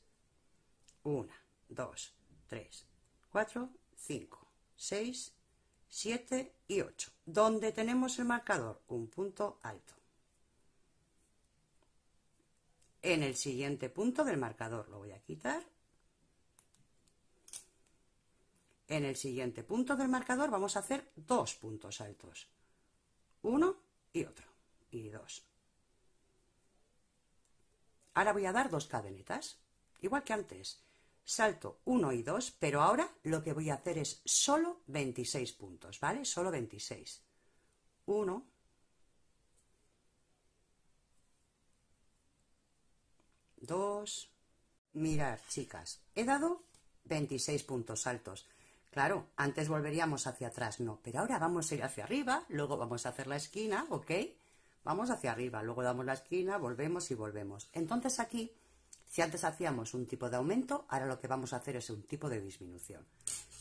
Una, 2, 3, 4, 5, 6, 7 y 8, donde tenemos el marcador, un punto alto. En el siguiente punto del marcador lo voy a quitar. En el siguiente punto del marcador vamos a hacer dos puntos altos. Uno y otro. Y dos. Ahora voy a dar dos cadenetas, igual que antes salto 1 y 2, pero ahora lo que voy a hacer es solo 26 puntos, ¿vale? Solo 26. 1, 2, mirad chicas, he dado 26 puntos altos. Claro, antes volveríamos hacia atrás, no, pero ahora vamos a ir hacia arriba, luego vamos a hacer la esquina, ¿ok? Vamos hacia arriba, luego damos la esquina, volvemos y volvemos. Entonces aquí si antes hacíamos un tipo de aumento, ahora lo que vamos a hacer es un tipo de disminución.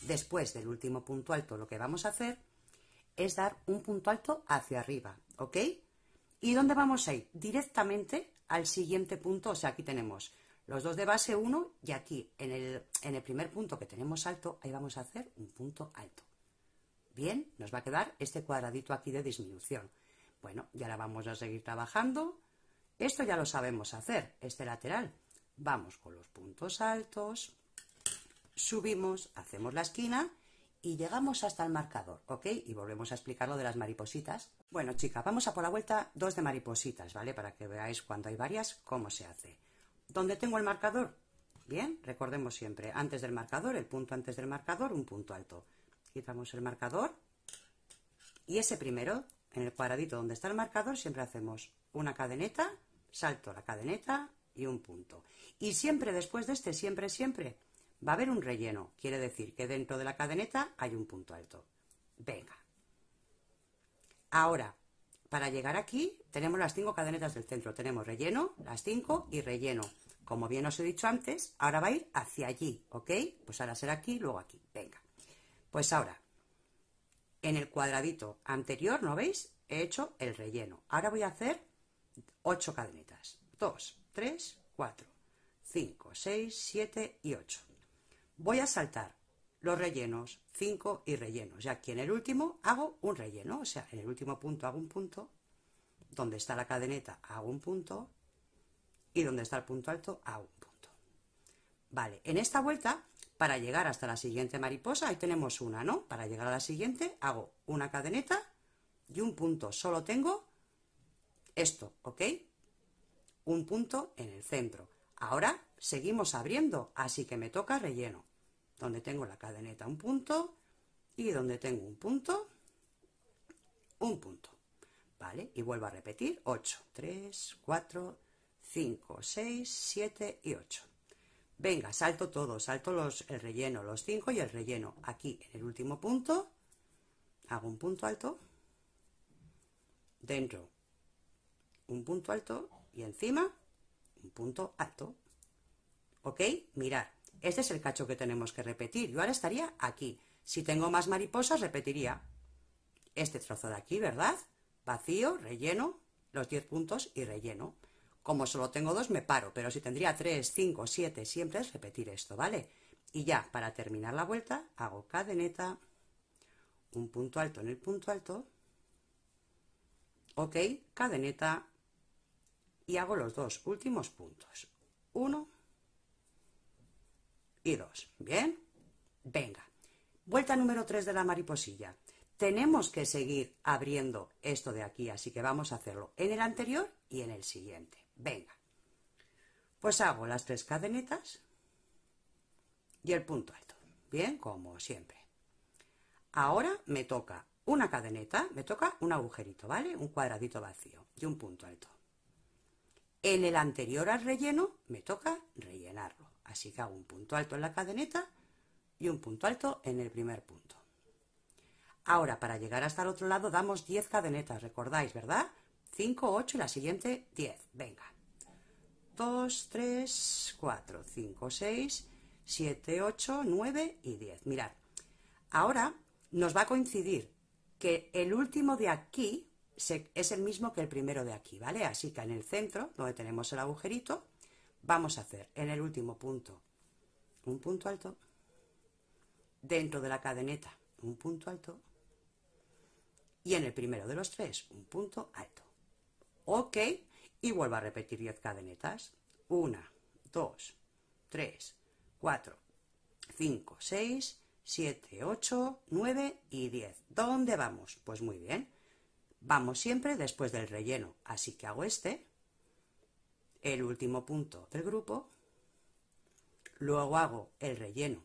Después del último punto alto, lo que vamos a hacer es dar un punto alto hacia arriba, ¿ok? ¿Y dónde vamos a ir? Directamente al siguiente punto, o sea, aquí tenemos los dos de base 1 y aquí en el, en el primer punto que tenemos alto, ahí vamos a hacer un punto alto. Bien, nos va a quedar este cuadradito aquí de disminución. Bueno, y ahora vamos a seguir trabajando. Esto ya lo sabemos hacer, este lateral, Vamos con los puntos altos, subimos, hacemos la esquina y llegamos hasta el marcador, ¿ok? Y volvemos a explicar lo de las maripositas. Bueno, chicas, vamos a por la vuelta dos de maripositas, ¿vale? Para que veáis cuando hay varias cómo se hace. ¿Dónde tengo el marcador? Bien, recordemos siempre, antes del marcador, el punto antes del marcador, un punto alto. Quitamos el marcador y ese primero, en el cuadradito donde está el marcador, siempre hacemos una cadeneta, salto la cadeneta, y un punto. Y siempre después de este, siempre, siempre, va a haber un relleno. Quiere decir que dentro de la cadeneta hay un punto alto. Venga. Ahora, para llegar aquí, tenemos las cinco cadenetas del centro. Tenemos relleno, las cinco y relleno. Como bien os he dicho antes, ahora va a ir hacia allí, ¿ok? Pues ahora será aquí, luego aquí. Venga. Pues ahora, en el cuadradito anterior, ¿no veis? He hecho el relleno. Ahora voy a hacer ocho cadenetas. 2, 3, 4, 5, 6, 7 y 8. Voy a saltar los rellenos, 5 y rellenos. Y aquí en el último hago un relleno, o sea, en el último punto hago un punto, donde está la cadeneta hago un punto y donde está el punto alto hago un punto. Vale, en esta vuelta, para llegar hasta la siguiente mariposa, ahí tenemos una, ¿no? Para llegar a la siguiente hago una cadeneta y un punto. Solo tengo esto, ¿ok? un punto en el centro. Ahora seguimos abriendo, así que me toca relleno. Donde tengo la cadeneta un punto y donde tengo un punto, un punto. ¿Vale? Y vuelvo a repetir, 8, 3, 4, 5, 6, 7 y 8. Venga, salto todo, salto los, el relleno, los 5 y el relleno. Aquí, en el último punto, hago un punto alto, dentro un punto alto y encima un punto alto. ¿Ok? Mirad, este es el cacho que tenemos que repetir. Yo ahora estaría aquí. Si tengo más mariposas, repetiría este trozo de aquí, ¿verdad? Vacío, relleno, los 10 puntos y relleno. Como solo tengo dos, me paro, pero si tendría 3, 5, 7, siempre es repetir esto, ¿vale? Y ya, para terminar la vuelta, hago cadeneta, un punto alto en el punto alto, ok, cadeneta, y hago los dos últimos puntos. uno y dos ¿Bien? Venga. Vuelta número 3 de la mariposilla. Tenemos que seguir abriendo esto de aquí, así que vamos a hacerlo en el anterior y en el siguiente. Venga. Pues hago las tres cadenetas y el punto alto. Bien, como siempre. Ahora me toca una cadeneta, me toca un agujerito, ¿vale? Un cuadradito vacío y un punto alto. En el anterior al relleno me toca rellenarlo. Así que hago un punto alto en la cadeneta y un punto alto en el primer punto. Ahora, para llegar hasta el otro lado, damos 10 cadenetas, recordáis, ¿verdad? 5, 8 y la siguiente 10. Venga. 2, 3, 4, 5, 6, 7, 8, 9 y 10. Mirad, ahora nos va a coincidir que el último de aquí es el mismo que el primero de aquí, ¿vale? Así que en el centro, donde tenemos el agujerito, vamos a hacer en el último punto un punto alto, dentro de la cadeneta un punto alto y en el primero de los tres un punto alto. Ok, y vuelvo a repetir 10 cadenetas. 1, 2, 3, 4, 5, 6, 7, 8, 9 y 10. ¿Dónde vamos? Pues muy bien Vamos siempre después del relleno, así que hago este, el último punto del grupo, luego hago el relleno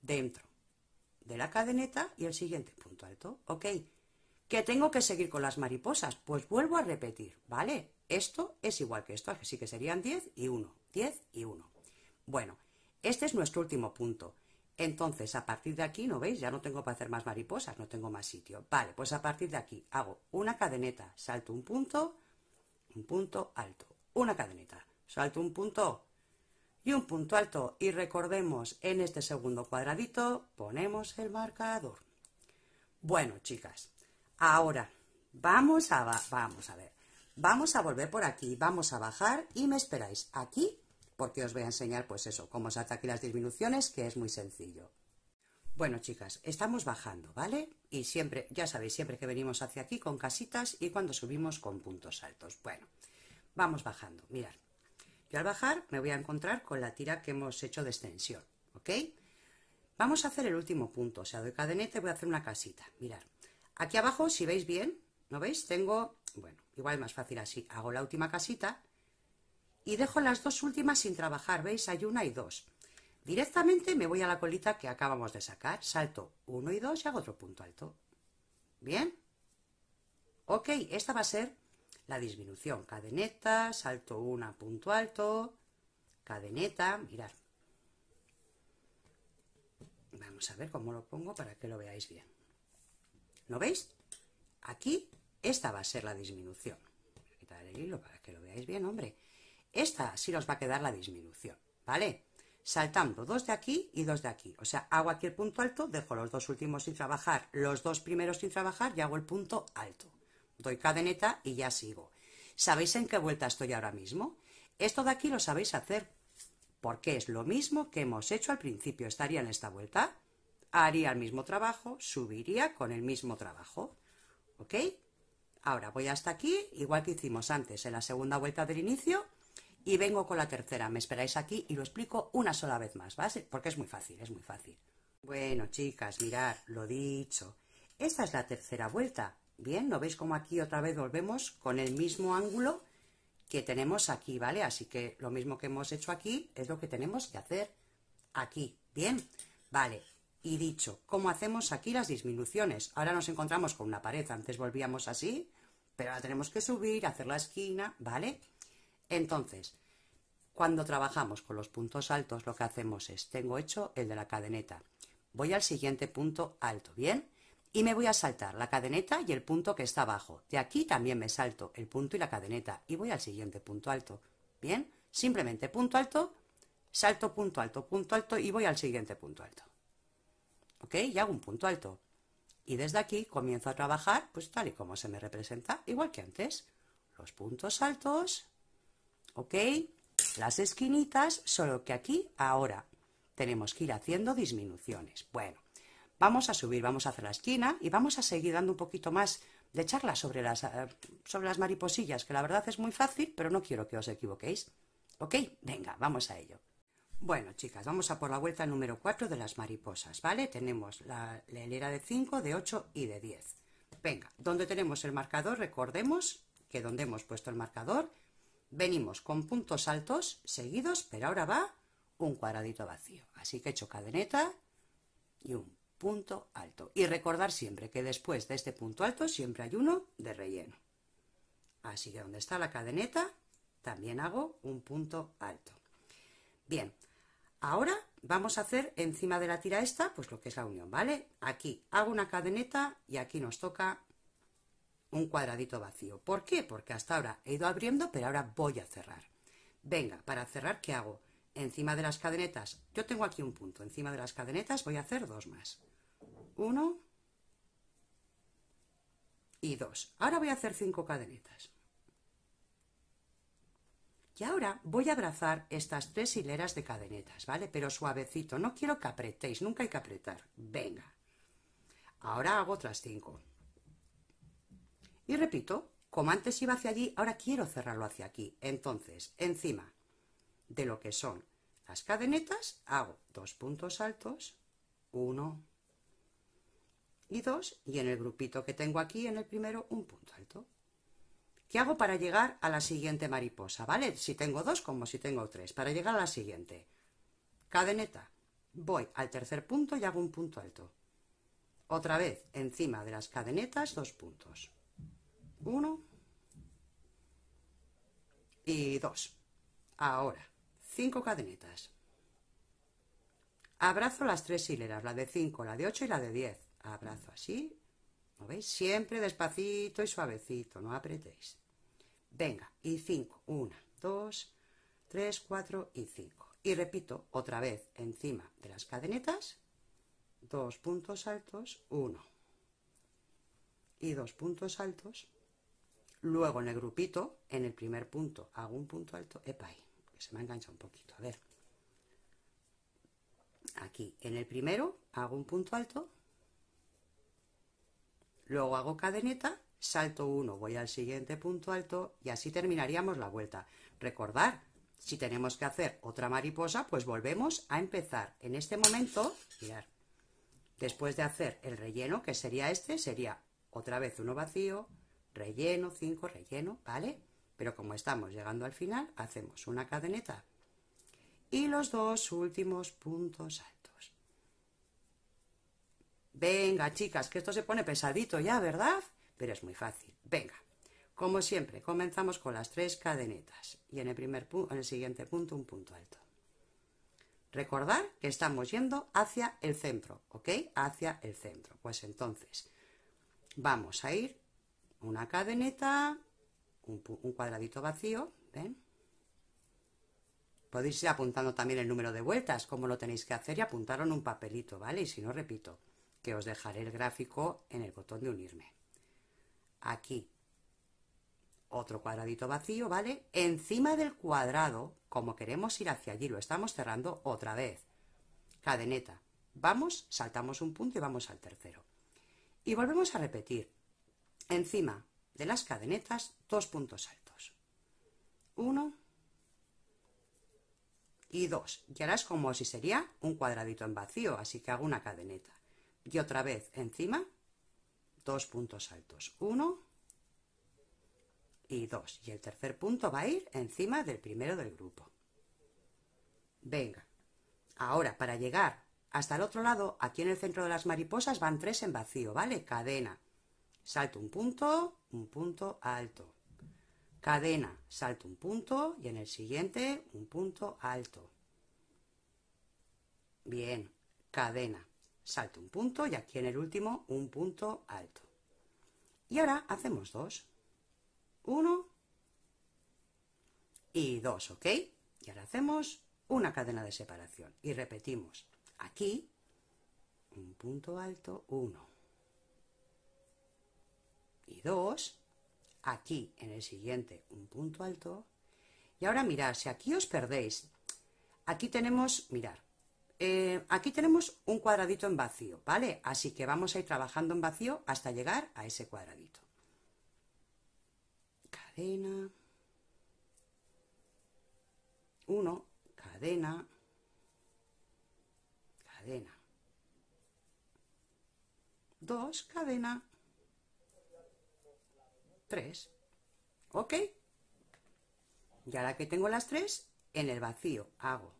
dentro de la cadeneta y el siguiente punto alto, ¿ok? que tengo que seguir con las mariposas, pues vuelvo a repetir, ¿vale? Esto es igual que esto, así que serían 10 y 1, 10 y 1. Bueno, este es nuestro último punto. Entonces, a partir de aquí, ¿no veis? Ya no tengo para hacer más mariposas, no tengo más sitio. Vale, pues a partir de aquí hago una cadeneta, salto un punto, un punto alto, una cadeneta, salto un punto y un punto alto. Y recordemos, en este segundo cuadradito ponemos el marcador. Bueno, chicas, ahora vamos a, vamos a ver, vamos a volver por aquí, vamos a bajar y me esperáis aquí porque os voy a enseñar pues eso, cómo se aquí las disminuciones, que es muy sencillo. Bueno, chicas, estamos bajando, ¿vale? Y siempre, ya sabéis, siempre que venimos hacia aquí con casitas y cuando subimos con puntos altos. Bueno, vamos bajando, mirad. Yo al bajar me voy a encontrar con la tira que hemos hecho de extensión, ¿ok? Vamos a hacer el último punto, o sea, doy cadeneta voy a hacer una casita, mirad. Aquí abajo, si veis bien, ¿no veis? Tengo, bueno, igual más fácil así, hago la última casita y dejo las dos últimas sin trabajar, ¿veis? Hay una y dos. Directamente me voy a la colita que acabamos de sacar, salto uno y dos y hago otro punto alto. ¿Bien? Ok, esta va a ser la disminución. Cadeneta, salto una punto alto, cadeneta, mirad. Vamos a ver cómo lo pongo para que lo veáis bien. ¿Lo veis? Aquí, esta va a ser la disminución. Voy a quitar el hilo para que lo veáis bien, hombre. Esta sí nos va a quedar la disminución, ¿vale? Saltando dos de aquí y dos de aquí. O sea, hago aquí el punto alto, dejo los dos últimos sin trabajar, los dos primeros sin trabajar y hago el punto alto. Doy cadeneta y ya sigo. ¿Sabéis en qué vuelta estoy ahora mismo? Esto de aquí lo sabéis hacer, porque es lo mismo que hemos hecho al principio. Estaría en esta vuelta, haría el mismo trabajo, subiría con el mismo trabajo. ¿Ok? Ahora voy hasta aquí, igual que hicimos antes, en la segunda vuelta del inicio, y vengo con la tercera. Me esperáis aquí y lo explico una sola vez más, ¿vale? Porque es muy fácil, es muy fácil. Bueno, chicas, mirad, lo dicho. Esta es la tercera vuelta. Bien, ¿no veis como aquí otra vez volvemos con el mismo ángulo que tenemos aquí, ¿vale? Así que lo mismo que hemos hecho aquí es lo que tenemos que hacer aquí. Bien, vale. Y dicho, ¿cómo hacemos aquí las disminuciones? Ahora nos encontramos con una pared, antes volvíamos así, pero ahora tenemos que subir, hacer la esquina, ¿vale? Entonces, cuando trabajamos con los puntos altos, lo que hacemos es, tengo hecho el de la cadeneta, voy al siguiente punto alto, ¿bien? Y me voy a saltar la cadeneta y el punto que está abajo. De aquí también me salto el punto y la cadeneta y voy al siguiente punto alto, ¿bien? Simplemente punto alto, salto punto alto, punto alto y voy al siguiente punto alto. ¿Ok? Y hago un punto alto. Y desde aquí comienzo a trabajar, pues tal y como se me representa, igual que antes. Los puntos altos, ¿ok? Las esquinitas, solo que aquí ahora tenemos que ir haciendo disminuciones. Bueno, vamos a subir, vamos a hacer la esquina y vamos a seguir dando un poquito más de charla sobre las, eh, sobre las mariposillas, que la verdad es muy fácil, pero no quiero que os equivoquéis. ¿Ok? Venga, vamos a ello. Bueno, chicas, vamos a por la vuelta número 4 de las mariposas, ¿vale? Tenemos la, la hilera de 5, de 8 y de 10. Venga, donde tenemos el marcador, recordemos que donde hemos puesto el marcador Venimos con puntos altos seguidos, pero ahora va un cuadradito vacío. Así que he hecho cadeneta y un punto alto. Y recordar siempre que después de este punto alto siempre hay uno de relleno. Así que donde está la cadeneta también hago un punto alto. Bien, ahora vamos a hacer encima de la tira esta, pues lo que es la unión, ¿vale? Aquí hago una cadeneta y aquí nos toca un cuadradito vacío. ¿Por qué? Porque hasta ahora he ido abriendo, pero ahora voy a cerrar. Venga, para cerrar, ¿qué hago? Encima de las cadenetas, yo tengo aquí un punto, encima de las cadenetas voy a hacer dos más. Uno y dos. Ahora voy a hacer cinco cadenetas. Y ahora voy a abrazar estas tres hileras de cadenetas, ¿vale? Pero suavecito, no quiero que apretéis, nunca hay que apretar. Venga. Ahora hago otras cinco. Y repito, como antes iba hacia allí, ahora quiero cerrarlo hacia aquí. Entonces, encima de lo que son las cadenetas, hago dos puntos altos, uno y dos, y en el grupito que tengo aquí, en el primero, un punto alto. ¿Qué hago para llegar a la siguiente mariposa? ¿Vale? Si tengo dos como si tengo tres. Para llegar a la siguiente. Cadeneta. Voy al tercer punto y hago un punto alto. Otra vez, encima de las cadenetas, dos puntos. 1 y 2. Ahora, 5 cadenetas. Abrazo las tres hileras, la de 5, la de 8 y la de 10. Abrazo así, ¿lo veis? Siempre despacito y suavecito, no apretéis. Venga, y 5, 1, 2, 3, 4 y 5. Y repito otra vez encima de las cadenetas, dos puntos altos, 1 y dos puntos altos, Luego en el grupito, en el primer punto, hago un punto alto, epa ahí, que se me engancha un poquito, a ver. Aquí, en el primero, hago un punto alto, luego hago cadeneta, salto uno, voy al siguiente punto alto y así terminaríamos la vuelta. Recordar, si tenemos que hacer otra mariposa, pues volvemos a empezar. En este momento, mirar, después de hacer el relleno, que sería este, sería otra vez uno vacío, relleno, 5, relleno, ¿vale? Pero como estamos llegando al final, hacemos una cadeneta y los dos últimos puntos altos. Venga, chicas, que esto se pone pesadito ya, ¿verdad? Pero es muy fácil. Venga, como siempre, comenzamos con las tres cadenetas y en el, primer en el siguiente punto un punto alto. Recordar que estamos yendo hacia el centro, ¿ok? Hacia el centro. Pues entonces, vamos a ir una cadeneta, un, cuadradito vacío, ¿ven? Podéis ir apuntando también el número de vueltas, como lo tenéis que hacer y apuntaron en un papelito, ¿vale? Y si no, repito, que os dejaré el gráfico en el botón de unirme. Aquí, otro cuadradito vacío, ¿vale? Encima del cuadrado, como queremos ir hacia allí, lo estamos cerrando otra vez. Cadeneta. Vamos, saltamos un punto y vamos al tercero. Y volvemos a repetir encima de las cadenetas dos puntos altos. Uno y dos. Y ahora es como si sería un cuadradito en vacío, así que hago una cadeneta. Y otra vez encima dos puntos altos. Uno y dos. Y el tercer punto va a ir encima del primero del grupo. Venga. Ahora, para llegar hasta el otro lado, aquí en el centro de las mariposas van tres en vacío, ¿vale? Cadena salto un punto, un punto alto. Cadena, salto un punto y en el siguiente un punto alto. Bien, cadena, salto un punto y aquí en el último un punto alto. Y ahora hacemos dos. Uno y dos, ¿ok? Y ahora hacemos una cadena de separación y repetimos. Aquí, un punto alto, uno y 2, aquí en el siguiente un punto alto, y ahora mirad, si aquí os perdéis, aquí tenemos, mirar, eh, aquí tenemos un cuadradito en vacío, ¿vale? Así que vamos a ir trabajando en vacío hasta llegar a ese cuadradito. Cadena, 1, cadena, cadena, dos cadena, tres ¿Ok? Y ahora que tengo las tres en el vacío hago.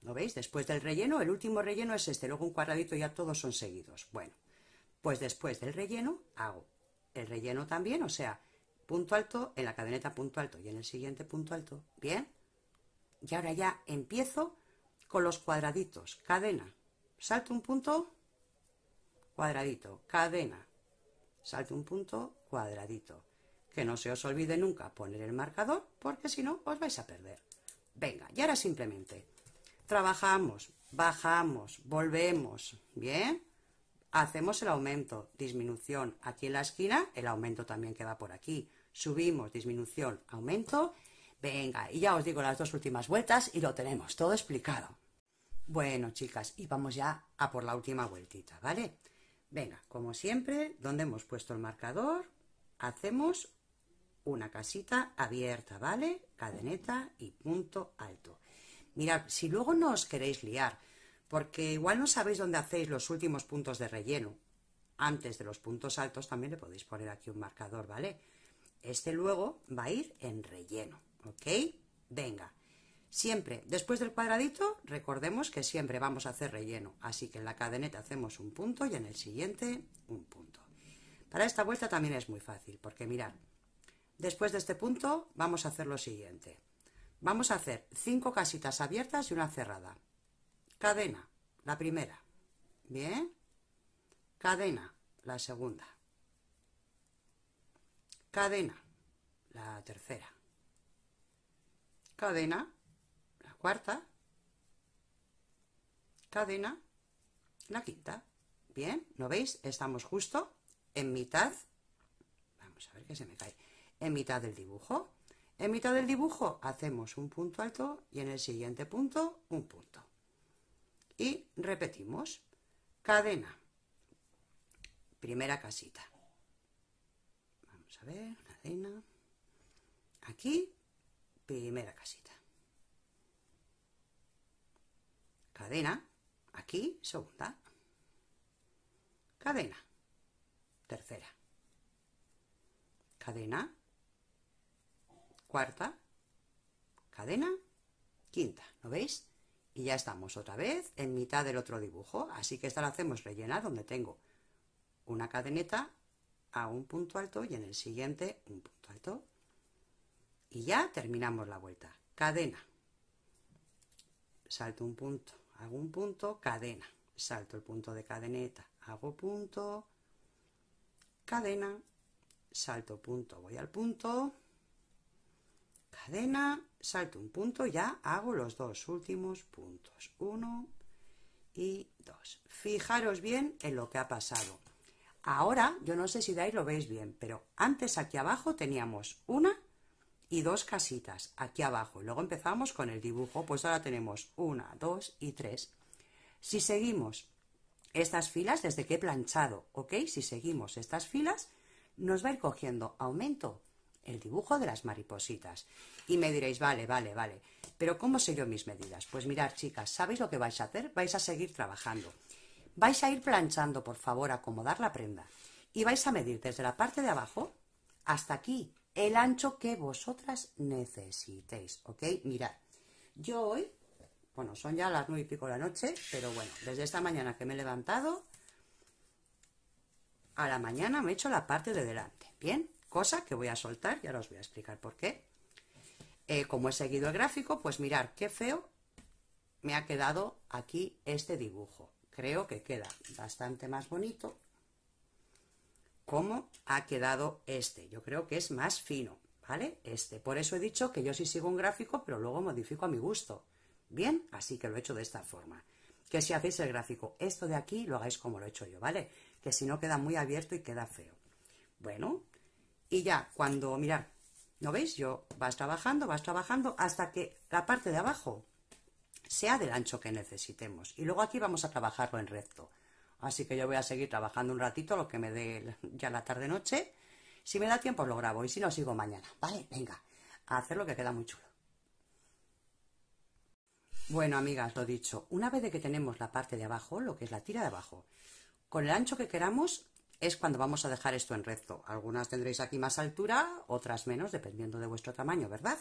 ¿Lo veis? Después del relleno, el último relleno es este, luego un cuadradito ya todos son seguidos. Bueno, pues después del relleno hago el relleno también, o sea, punto alto en la cadeneta punto alto y en el siguiente punto alto. ¿Bien? Y ahora ya empiezo con los cuadraditos. Cadena, salto un punto, cuadradito, cadena, salto un punto, cuadradito. Que no se os olvide nunca poner el marcador, porque si no, os vais a perder. Venga, y ahora simplemente trabajamos, bajamos, volvemos, ¿bien? Hacemos el aumento, disminución aquí en la esquina, el aumento también queda por aquí. Subimos, disminución, aumento. Venga, y ya os digo las dos últimas vueltas y lo tenemos todo explicado. Bueno, chicas, y vamos ya a por la última vueltita, ¿vale? Venga, como siempre, donde hemos puesto el marcador, hacemos una casita abierta, ¿vale? Cadeneta y punto alto. Mirad, si luego no os queréis liar, porque igual no sabéis dónde hacéis los últimos puntos de relleno, antes de los puntos altos también le podéis poner aquí un marcador, ¿vale? Este luego va a ir en relleno, ¿ok? Venga, siempre, después del cuadradito, recordemos que siempre vamos a hacer relleno, así que en la cadeneta hacemos un punto y en el siguiente un punto. Para esta vuelta también es muy fácil, porque mirad, después de este punto vamos a hacer lo siguiente. Vamos a hacer cinco casitas abiertas y una cerrada. Cadena, la primera. Bien. Cadena, la segunda. Cadena, la tercera. Cadena, la cuarta. Cadena, la quinta. Bien, ¿no veis? Estamos justo en mitad, vamos a ver que se me cae, en mitad del dibujo. En mitad del dibujo hacemos un punto alto y en el siguiente punto un punto. Y repetimos, cadena, primera casita. Vamos a ver, cadena, aquí, primera casita. Cadena, aquí, segunda. Cadena, tercera, cadena, cuarta, cadena, quinta, ¿lo veis? Y ya estamos otra vez en mitad del otro dibujo, así que esta la hacemos rellenar donde tengo una cadeneta a un punto alto y en el siguiente un punto alto. Y ya terminamos la vuelta. Cadena. Salto un punto, hago un punto, cadena. Salto el punto de cadeneta, hago punto, cadena, salto punto, voy al punto, cadena, salto un punto, ya hago los dos últimos puntos, uno y dos. Fijaros bien en lo que ha pasado. Ahora, yo no sé si de ahí lo veis bien, pero antes aquí abajo teníamos una y dos casitas aquí abajo. Luego empezamos con el dibujo, pues ahora tenemos una, dos y tres. Si seguimos estas filas desde que he planchado, ¿ok? Si seguimos estas filas, nos va a ir cogiendo aumento el dibujo de las maripositas. Y me diréis, vale, vale, vale, pero ¿cómo sé yo mis medidas? Pues mirad, chicas, ¿sabéis lo que vais a hacer? Vais a seguir trabajando. Vais a ir planchando, por favor, acomodar la prenda. Y vais a medir desde la parte de abajo hasta aquí el ancho que vosotras necesitéis, ¿ok? Mirad, yo hoy bueno, son ya las nueve y pico de la noche, pero bueno, desde esta mañana que me he levantado, a la mañana me he hecho la parte de delante, ¿bien? Cosa que voy a soltar, ya os voy a explicar por qué. Eh, como he seguido el gráfico, pues mirar qué feo me ha quedado aquí este dibujo. Creo que queda bastante más bonito como ha quedado este. Yo creo que es más fino, ¿vale? Este. Por eso he dicho que yo sí sigo un gráfico, pero luego modifico a mi gusto. Bien, así que lo he hecho de esta forma. Que si hacéis el gráfico, esto de aquí lo hagáis como lo he hecho yo, ¿vale? Que si no queda muy abierto y queda feo. Bueno, y ya cuando, mirad, ¿no veis? Yo vas trabajando, vas trabajando hasta que la parte de abajo sea del ancho que necesitemos. Y luego aquí vamos a trabajarlo en recto. Así que yo voy a seguir trabajando un ratito, lo que me dé ya la tarde-noche. Si me da tiempo, lo grabo. Y si no, sigo mañana. Vale, venga, a hacer lo que queda muy chulo. Bueno, amigas, lo dicho, una vez de que tenemos la parte de abajo, lo que es la tira de abajo, con el ancho que queramos es cuando vamos a dejar esto en recto. Algunas tendréis aquí más altura, otras menos, dependiendo de vuestro tamaño, ¿verdad?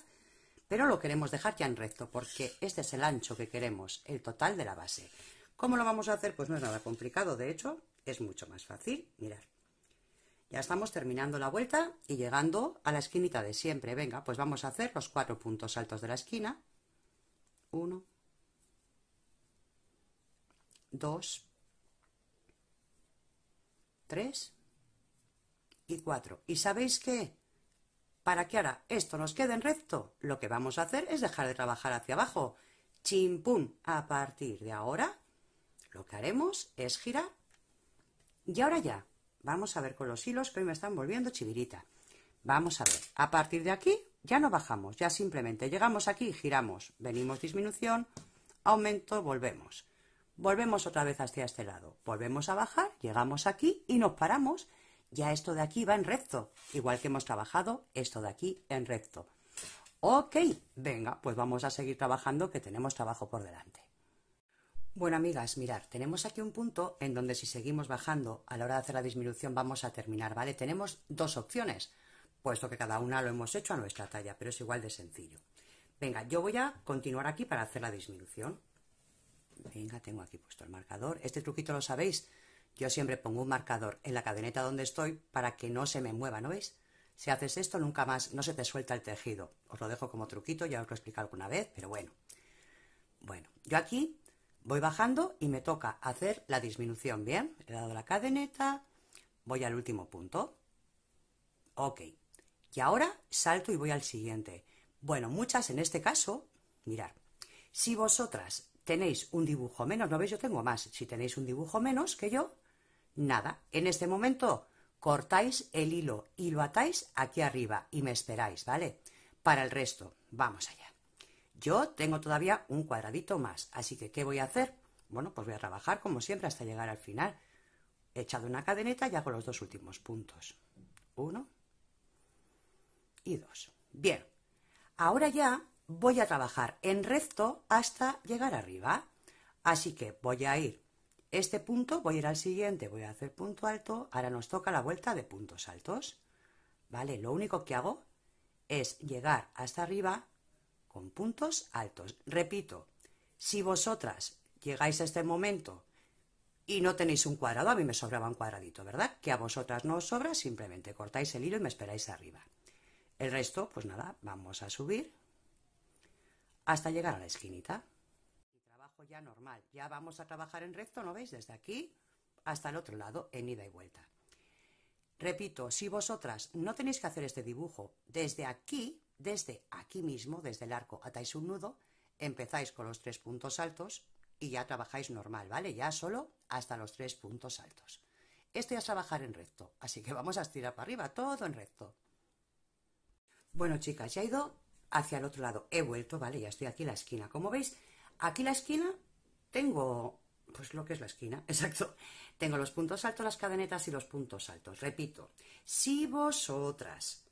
Pero lo queremos dejar ya en recto, porque este es el ancho que queremos, el total de la base. ¿Cómo lo vamos a hacer? Pues no es nada complicado, de hecho, es mucho más fácil. Mirad, ya estamos terminando la vuelta y llegando a la esquinita de siempre. Venga, pues vamos a hacer los cuatro puntos altos de la esquina. Uno, 2, 3 y 4. ¿Y sabéis qué? Para que ahora esto nos quede en recto, lo que vamos a hacer es dejar de trabajar hacia abajo. Chimpum. A partir de ahora, lo que haremos es girar. Y ahora ya, vamos a ver con los hilos que hoy me están volviendo chivirita. Vamos a ver, a partir de aquí ya no bajamos, ya simplemente llegamos aquí, giramos, venimos disminución, aumento, volvemos. Volvemos otra vez hacia este lado. Volvemos a bajar, llegamos aquí y nos paramos. Ya esto de aquí va en recto, igual que hemos trabajado esto de aquí en recto. Ok, venga, pues vamos a seguir trabajando que tenemos trabajo por delante. Bueno, amigas, mirar, tenemos aquí un punto en donde si seguimos bajando a la hora de hacer la disminución vamos a terminar, ¿vale? Tenemos dos opciones, puesto que cada una lo hemos hecho a nuestra talla, pero es igual de sencillo. Venga, yo voy a continuar aquí para hacer la disminución. Venga, tengo aquí puesto el marcador. Este truquito lo sabéis. Yo siempre pongo un marcador en la cadeneta donde estoy para que no se me mueva, ¿no veis? Si haces esto, nunca más no se te suelta el tejido. Os lo dejo como truquito, ya os lo he explicado alguna vez, pero bueno. Bueno, yo aquí voy bajando y me toca hacer la disminución, ¿bien? He dado la cadeneta, voy al último punto. Ok. Y ahora salto y voy al siguiente. Bueno, muchas en este caso, mirar, si vosotras tenéis un dibujo menos, ¿no veis? Yo tengo más. Si tenéis un dibujo menos que yo, nada. En este momento cortáis el hilo y lo atáis aquí arriba y me esperáis, ¿vale? Para el resto, vamos allá. Yo tengo todavía un cuadradito más, así que ¿qué voy a hacer? Bueno, pues voy a trabajar como siempre hasta llegar al final. He echado una cadeneta y hago los dos últimos puntos. Uno y dos. Bien, ahora ya voy a trabajar en recto hasta llegar arriba. Así que voy a ir este punto, voy a ir al siguiente, voy a hacer punto alto, ahora nos toca la vuelta de puntos altos. ¿Vale? Lo único que hago es llegar hasta arriba con puntos altos. Repito, si vosotras llegáis a este momento y no tenéis un cuadrado, a mí me sobraba un cuadradito, ¿verdad? Que a vosotras no os sobra, simplemente cortáis el hilo y me esperáis arriba. El resto, pues nada, vamos a subir hasta llegar a la esquinita. trabajo ya normal, ya vamos a trabajar en recto, ¿no veis? Desde aquí hasta el otro lado, en ida y vuelta. Repito, si vosotras no tenéis que hacer este dibujo desde aquí, desde aquí mismo, desde el arco, atáis un nudo, empezáis con los tres puntos altos y ya trabajáis normal, ¿vale? Ya solo hasta los tres puntos altos. Esto ya es trabajar en recto, así que vamos a estirar para arriba, todo en recto. Bueno, chicas, ya he ido hacia el otro lado. He vuelto, ¿vale? Ya estoy aquí en la esquina. Como veis, aquí la esquina tengo, pues lo que es la esquina, exacto. Tengo los puntos altos, las cadenetas y los puntos altos. Repito, si vosotras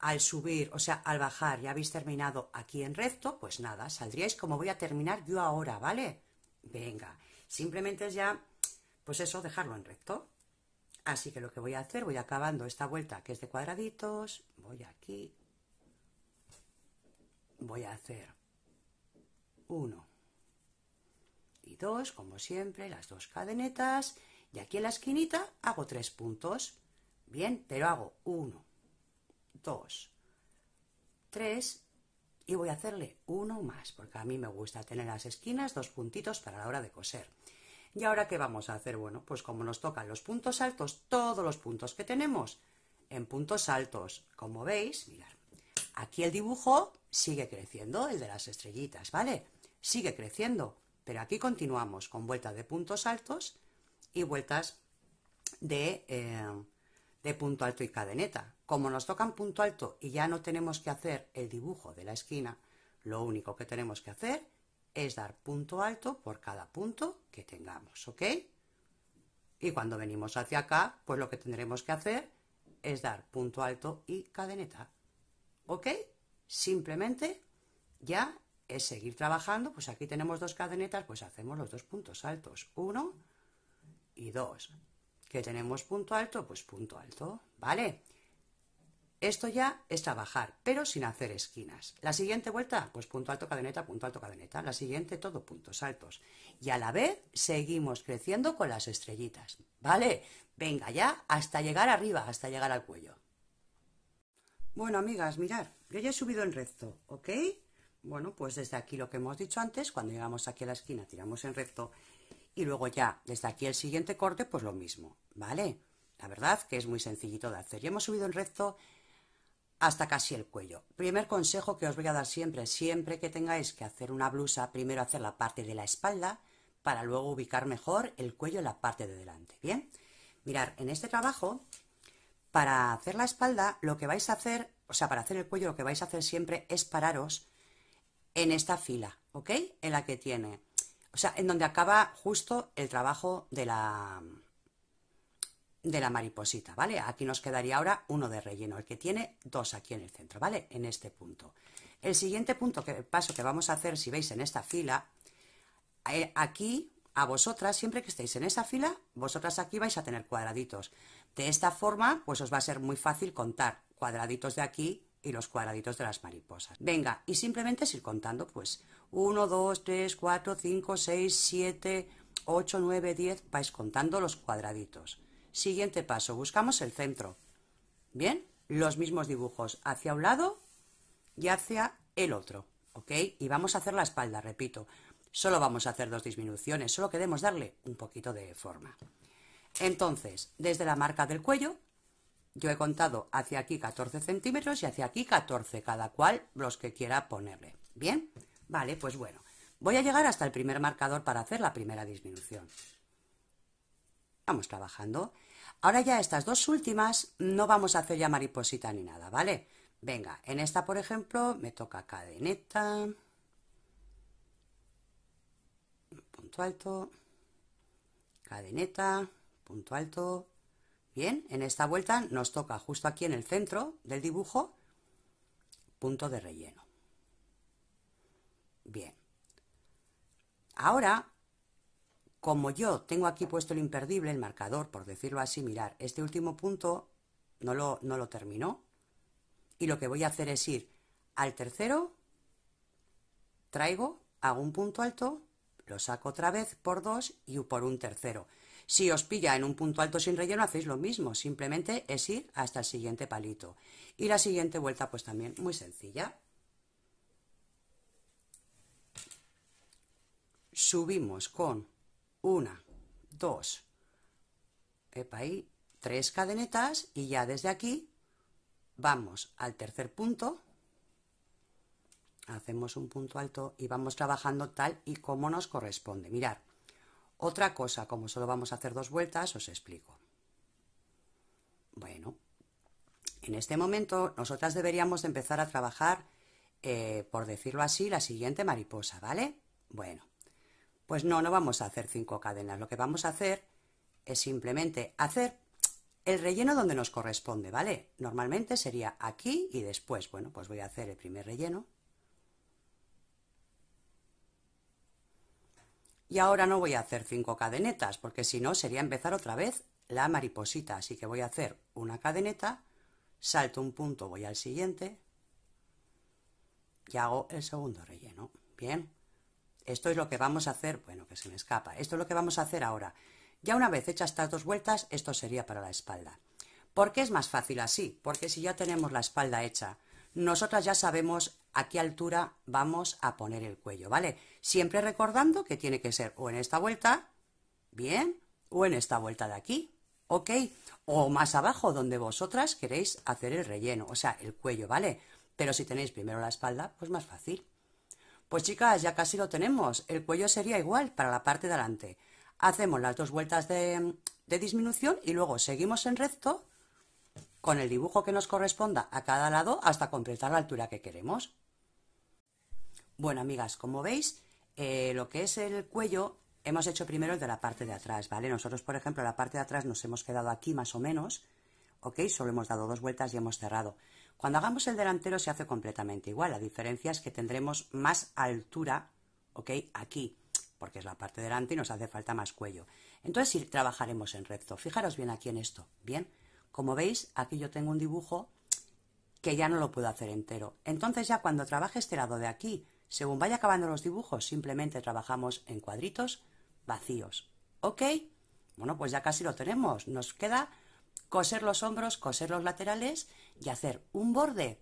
al subir, o sea, al bajar, ya habéis terminado aquí en recto, pues nada, saldríais como voy a terminar yo ahora, ¿vale? Venga, simplemente es ya, pues eso, dejarlo en recto. Así que lo que voy a hacer, voy acabando esta vuelta que es de cuadraditos, voy aquí, voy a hacer uno y dos como siempre, las dos cadenetas, y aquí en la esquinita hago tres puntos, bien, pero hago uno dos tres y voy a hacerle uno más, porque a mí me gusta tener las esquinas dos puntitos para la hora de coser. ¿Y ahora qué vamos a hacer? Bueno, pues como nos tocan los puntos altos, todos los puntos que tenemos en puntos altos, como veis, mirad, Aquí el dibujo sigue creciendo, el de las estrellitas, ¿vale? Sigue creciendo, pero aquí continuamos con vueltas de puntos altos y vueltas eh, de, punto alto y cadeneta. Como nos tocan punto alto y ya no tenemos que hacer el dibujo de la esquina, lo único que tenemos que hacer es dar punto alto por cada punto que tengamos, ¿ok? Y cuando venimos hacia acá, pues lo que tendremos que hacer es dar punto alto y cadeneta. ¿Ok? Simplemente ya es seguir trabajando. Pues aquí tenemos dos cadenetas, pues hacemos los dos puntos altos. Uno y dos. ¿Que tenemos punto alto? Pues punto alto, ¿vale? Esto ya es trabajar, pero sin hacer esquinas. La siguiente vuelta, pues punto alto, cadeneta, punto alto, cadeneta. La siguiente, todo puntos altos. Y a la vez seguimos creciendo con las estrellitas, ¿vale? Venga ya, hasta llegar arriba, hasta llegar al cuello. Bueno, amigas, mirad, yo ya he subido en recto, ¿ok? Bueno, pues desde aquí lo que hemos dicho antes, cuando llegamos aquí a la esquina tiramos en recto y luego ya desde aquí el siguiente corte, pues lo mismo, ¿vale? La verdad que es muy sencillito de hacer. Ya hemos subido en recto hasta casi el cuello. Primer consejo que os voy a dar siempre, siempre que tengáis que hacer una blusa, primero hacer la parte de la espalda para luego ubicar mejor el cuello en la parte de delante, ¿bien? Mirar, en este trabajo para hacer la espalda lo que vais a hacer, o sea, para hacer el cuello lo que vais a hacer siempre es pararos en esta fila, ¿ok? En la que tiene, o sea, en donde acaba justo el trabajo de la, de la mariposita, ¿vale? Aquí nos quedaría ahora uno de relleno, el que tiene dos aquí en el centro, ¿vale? En este punto. El siguiente punto, que, paso que vamos a hacer, si veis en esta fila, eh, aquí a vosotras, siempre que estéis en esa fila, vosotras aquí vais a tener cuadraditos. De esta forma, pues os va a ser muy fácil contar cuadraditos de aquí y los cuadraditos de las mariposas. Venga, y simplemente es ir contando, pues 1, 2, 3, 4, 5, 6, 7, 8, 9, 10, vais contando los cuadraditos. Siguiente paso, buscamos el centro. Bien, los mismos dibujos hacia un lado y hacia el otro, ¿ok? Y vamos a hacer la espalda, repito. Solo vamos a hacer dos disminuciones, solo queremos darle un poquito de forma. Entonces, desde la marca del cuello, yo he contado hacia aquí 14 centímetros y hacia aquí 14, cada cual los que quiera ponerle. ¿Bien? Vale, pues bueno, voy a llegar hasta el primer marcador para hacer la primera disminución. Vamos trabajando. Ahora ya estas dos últimas no vamos a hacer ya mariposita ni nada, ¿vale? Venga, en esta, por ejemplo, me toca cadeneta. Punto alto. Cadeneta punto alto. Bien, en esta vuelta nos toca justo aquí en el centro del dibujo, punto de relleno. Bien. Ahora, como yo tengo aquí puesto el imperdible, el marcador, por decirlo así, mirar, este último punto no lo, no lo terminó. Y lo que voy a hacer es ir al tercero, traigo, hago un punto alto, lo saco otra vez por dos y por un tercero. Si os pilla en un punto alto sin relleno, hacéis lo mismo, simplemente es ir hasta el siguiente palito. Y la siguiente vuelta, pues también muy sencilla. Subimos con una, dos, tres cadenetas y ya desde aquí vamos al tercer punto, hacemos un punto alto y vamos trabajando tal y como nos corresponde. mirar otra cosa, como solo vamos a hacer dos vueltas, os explico. Bueno, en este momento nosotras deberíamos empezar a trabajar, eh, por decirlo así, la siguiente mariposa, ¿vale? Bueno, pues no, no vamos a hacer cinco cadenas. Lo que vamos a hacer es simplemente hacer el relleno donde nos corresponde, ¿vale? Normalmente sería aquí y después, bueno, pues voy a hacer el primer relleno Y ahora no voy a hacer cinco cadenetas, porque si no sería empezar otra vez la mariposita. Así que voy a hacer una cadeneta, salto un punto, voy al siguiente y hago el segundo relleno. Bien, esto es lo que vamos a hacer, bueno, que se me escapa, esto es lo que vamos a hacer ahora. Ya una vez hechas estas dos vueltas, esto sería para la espalda. ¿Por qué es más fácil así? Porque si ya tenemos la espalda hecha, nosotras ya sabemos a qué altura vamos a poner el cuello, ¿vale? Siempre recordando que tiene que ser o en esta vuelta, bien, o en esta vuelta de aquí, ¿ok? O más abajo, donde vosotras queréis hacer el relleno, o sea, el cuello, ¿vale? Pero si tenéis primero la espalda, pues más fácil. Pues chicas, ya casi lo tenemos. El cuello sería igual para la parte de adelante. Hacemos las dos vueltas de, de disminución y luego seguimos en recto con el dibujo que nos corresponda a cada lado hasta completar la altura que queremos. Bueno, amigas, como veis, eh, lo que es el cuello hemos hecho primero el de la parte de atrás, ¿vale? Nosotros, por ejemplo, la parte de atrás nos hemos quedado aquí más o menos, ¿ok? Solo hemos dado dos vueltas y hemos cerrado. Cuando hagamos el delantero se hace completamente igual, la diferencia es que tendremos más altura, ¿ok? Aquí, porque es la parte delante y nos hace falta más cuello. Entonces sí, trabajaremos en recto. Fijaros bien aquí en esto, ¿bien? Como veis, aquí yo tengo un dibujo que ya no lo puedo hacer entero. Entonces ya cuando trabaje este lado de aquí según vaya acabando los dibujos, simplemente trabajamos en cuadritos vacíos. ¿Ok? Bueno, pues ya casi lo tenemos. Nos queda coser los hombros, coser los laterales y hacer un borde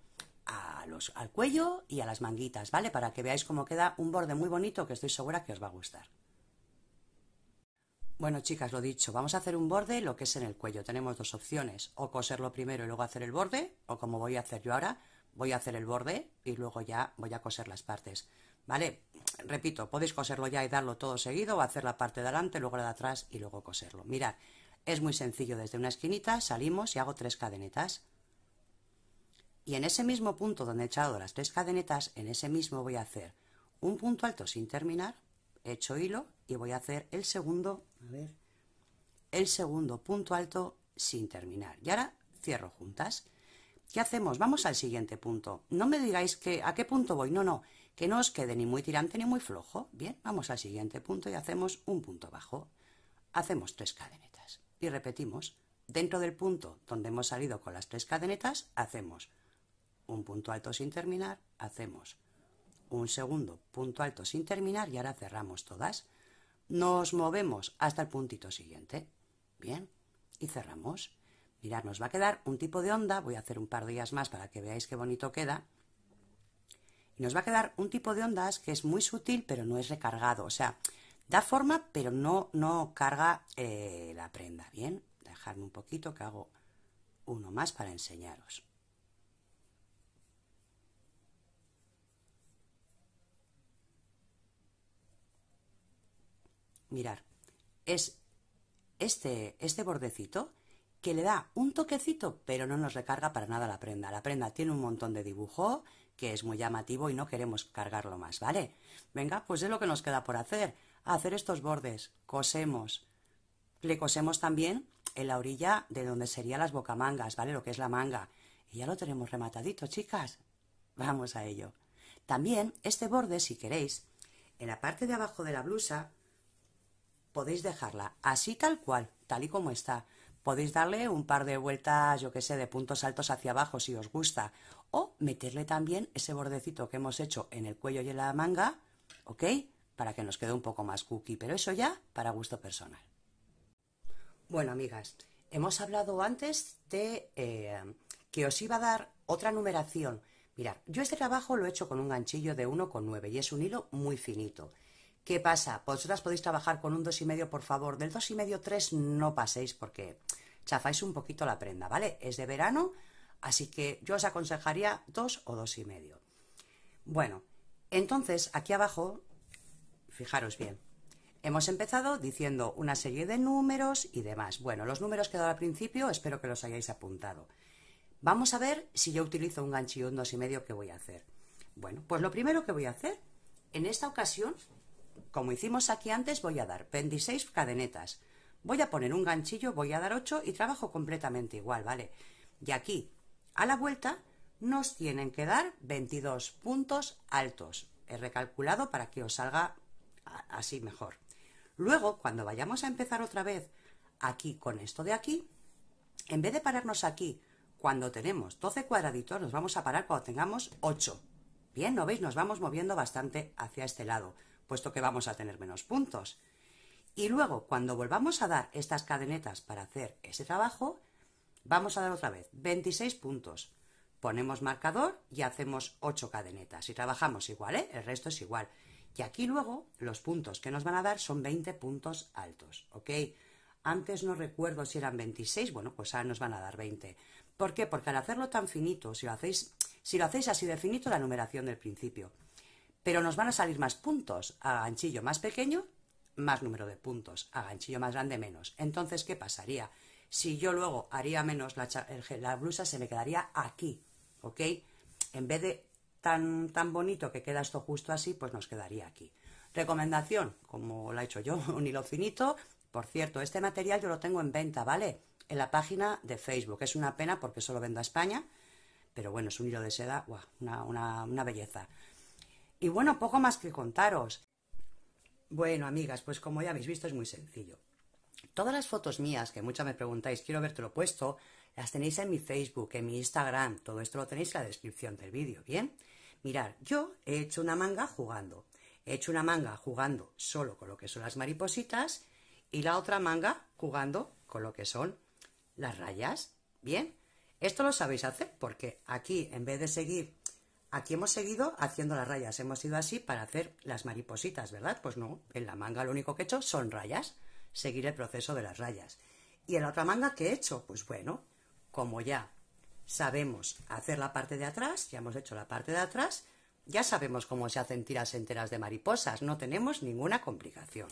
al cuello y a las manguitas, ¿vale? Para que veáis cómo queda un borde muy bonito que estoy segura que os va a gustar. Bueno, chicas, lo dicho, vamos a hacer un borde lo que es en el cuello. Tenemos dos opciones, o coserlo primero y luego hacer el borde, o como voy a hacer yo ahora, voy a hacer el borde y luego ya voy a coser las partes. ¿Vale? Repito, podéis coserlo ya y darlo todo seguido, o hacer la parte de delante luego la de atrás y luego coserlo. Mirad, es muy sencillo, desde una esquinita salimos y hago tres cadenetas. Y en ese mismo punto donde he echado las tres cadenetas, en ese mismo voy a hacer un punto alto sin terminar, hecho hilo y voy a hacer el segundo, el segundo punto alto sin terminar. Y ahora cierro juntas. ¿Qué hacemos? Vamos al siguiente punto. No me digáis que a qué punto voy. No, no. Que no os quede ni muy tirante ni muy flojo. Bien, vamos al siguiente punto y hacemos un punto bajo. Hacemos tres cadenetas. Y repetimos. Dentro del punto donde hemos salido con las tres cadenetas, hacemos un punto alto sin terminar, hacemos un segundo punto alto sin terminar y ahora cerramos todas. Nos movemos hasta el puntito siguiente. Bien. Y cerramos. Mirad, nos va a quedar un tipo de onda, voy a hacer un par de días más para que veáis qué bonito queda. Y nos va a quedar un tipo de ondas que es muy sutil, pero no es recargado. O sea, da forma, pero no, no carga eh, la prenda. Bien, dejadme un poquito que hago uno más para enseñaros. Mirar, es este, este bordecito que le da un toquecito, pero no nos recarga para nada la prenda. La prenda tiene un montón de dibujo, que es muy llamativo y no queremos cargarlo más, ¿vale? Venga, pues es lo que nos queda por hacer. Hacer estos bordes. Cosemos. Le cosemos también en la orilla de donde serían las bocamangas, ¿vale? Lo que es la manga. Y ya lo tenemos rematadito, chicas. Vamos a ello. También este borde, si queréis, en la parte de abajo de la blusa podéis dejarla así tal cual, tal y como está. Podéis darle un par de vueltas, yo que sé, de puntos altos hacia abajo si os gusta. O meterle también ese bordecito que hemos hecho en el cuello y en la manga, ¿ok? Para que nos quede un poco más cookie, pero eso ya para gusto personal. Bueno, amigas, hemos hablado antes de eh, que os iba a dar otra numeración. Mirad, yo este trabajo lo he hecho con un ganchillo de 1,9 y es un hilo muy finito. ¿Qué pasa? Vosotras pues podéis trabajar con un y medio, por favor. Del y medio 3 no paséis porque chafáis un poquito la prenda, ¿vale? Es de verano, así que yo os aconsejaría 2 o y medio. Bueno, entonces aquí abajo, fijaros bien, hemos empezado diciendo una serie de números y demás. Bueno, los números que he dado al principio, espero que los hayáis apuntado. Vamos a ver si yo utilizo un ganchillo, un medio, ¿qué voy a hacer? Bueno, pues lo primero que voy a hacer, en esta ocasión como hicimos aquí antes, voy a dar 26 cadenetas. Voy a poner un ganchillo, voy a dar 8 y trabajo completamente igual, ¿vale? Y aquí, a la vuelta, nos tienen que dar 22 puntos altos. He recalculado para que os salga así mejor. Luego, cuando vayamos a empezar otra vez aquí con esto de aquí, en vez de pararnos aquí cuando tenemos 12 cuadraditos, nos vamos a parar cuando tengamos 8. Bien, ¿no veis? Nos vamos moviendo bastante hacia este lado puesto que vamos a tener menos puntos. Y luego, cuando volvamos a dar estas cadenetas para hacer ese trabajo, vamos a dar otra vez 26 puntos. Ponemos marcador y hacemos 8 cadenetas. Y trabajamos igual, ¿eh? El resto es igual. Y aquí luego los puntos que nos van a dar son 20 puntos altos, ¿ok? Antes no recuerdo si eran 26, bueno, pues ahora nos van a dar 20. ¿Por qué? Porque al hacerlo tan finito, si lo hacéis, si lo hacéis así de finito, la numeración del principio pero nos van a salir más puntos a ganchillo más pequeño, más número de puntos, a ganchillo más grande menos. Entonces, ¿qué pasaría? Si yo luego haría menos la, blusa, se me quedaría aquí, ¿ok? En vez de tan, tan bonito que queda esto justo así, pues nos quedaría aquí. Recomendación, como la he hecho yo, un hilo finito. Por cierto, este material yo lo tengo en venta, ¿vale? En la página de Facebook. Es una pena porque solo vendo a España, pero bueno, es un hilo de seda, una belleza. Y bueno, poco más que contaros. Bueno, amigas, pues como ya habéis visto es muy sencillo. Todas las fotos mías, que muchas me preguntáis, quiero lo puesto, las tenéis en mi Facebook, en mi Instagram, todo esto lo tenéis en la descripción del vídeo, ¿bien? Mirad, yo he hecho una manga jugando. He hecho una manga jugando solo con lo que son las maripositas y la otra manga jugando con lo que son las rayas, ¿bien? Esto lo sabéis hacer porque aquí, en vez de seguir Aquí hemos seguido haciendo las rayas, hemos ido así para hacer las maripositas, ¿verdad? Pues no, en la manga lo único que he hecho son rayas, seguir el proceso de las rayas. ¿Y en la otra manga qué he hecho? Pues bueno, como ya sabemos hacer la parte de atrás, ya hemos hecho la parte de atrás, ya sabemos cómo se hacen tiras enteras de mariposas, no tenemos ninguna complicación.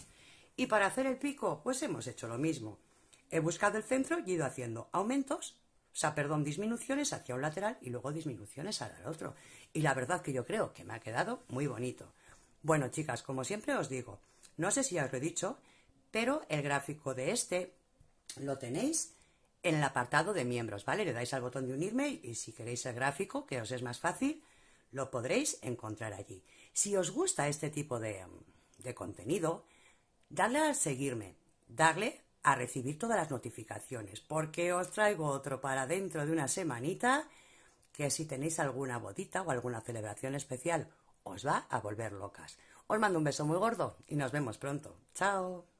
Y para hacer el pico, pues hemos hecho lo mismo. He buscado el centro y he ido haciendo aumentos o sea, perdón, disminuciones hacia un lateral y luego disminuciones al otro. Y la verdad que yo creo que me ha quedado muy bonito. Bueno, chicas, como siempre os digo, no sé si ya os lo he dicho, pero el gráfico de este lo tenéis en el apartado de miembros, ¿vale? Le dais al botón de unirme y si queréis el gráfico, que os es más fácil, lo podréis encontrar allí. Si os gusta este tipo de, de contenido, darle a seguirme, darle a recibir todas las notificaciones, porque os traigo otro para dentro de una semanita que si tenéis alguna bodita o alguna celebración especial os va a volver locas. Os mando un beso muy gordo y nos vemos pronto. Chao.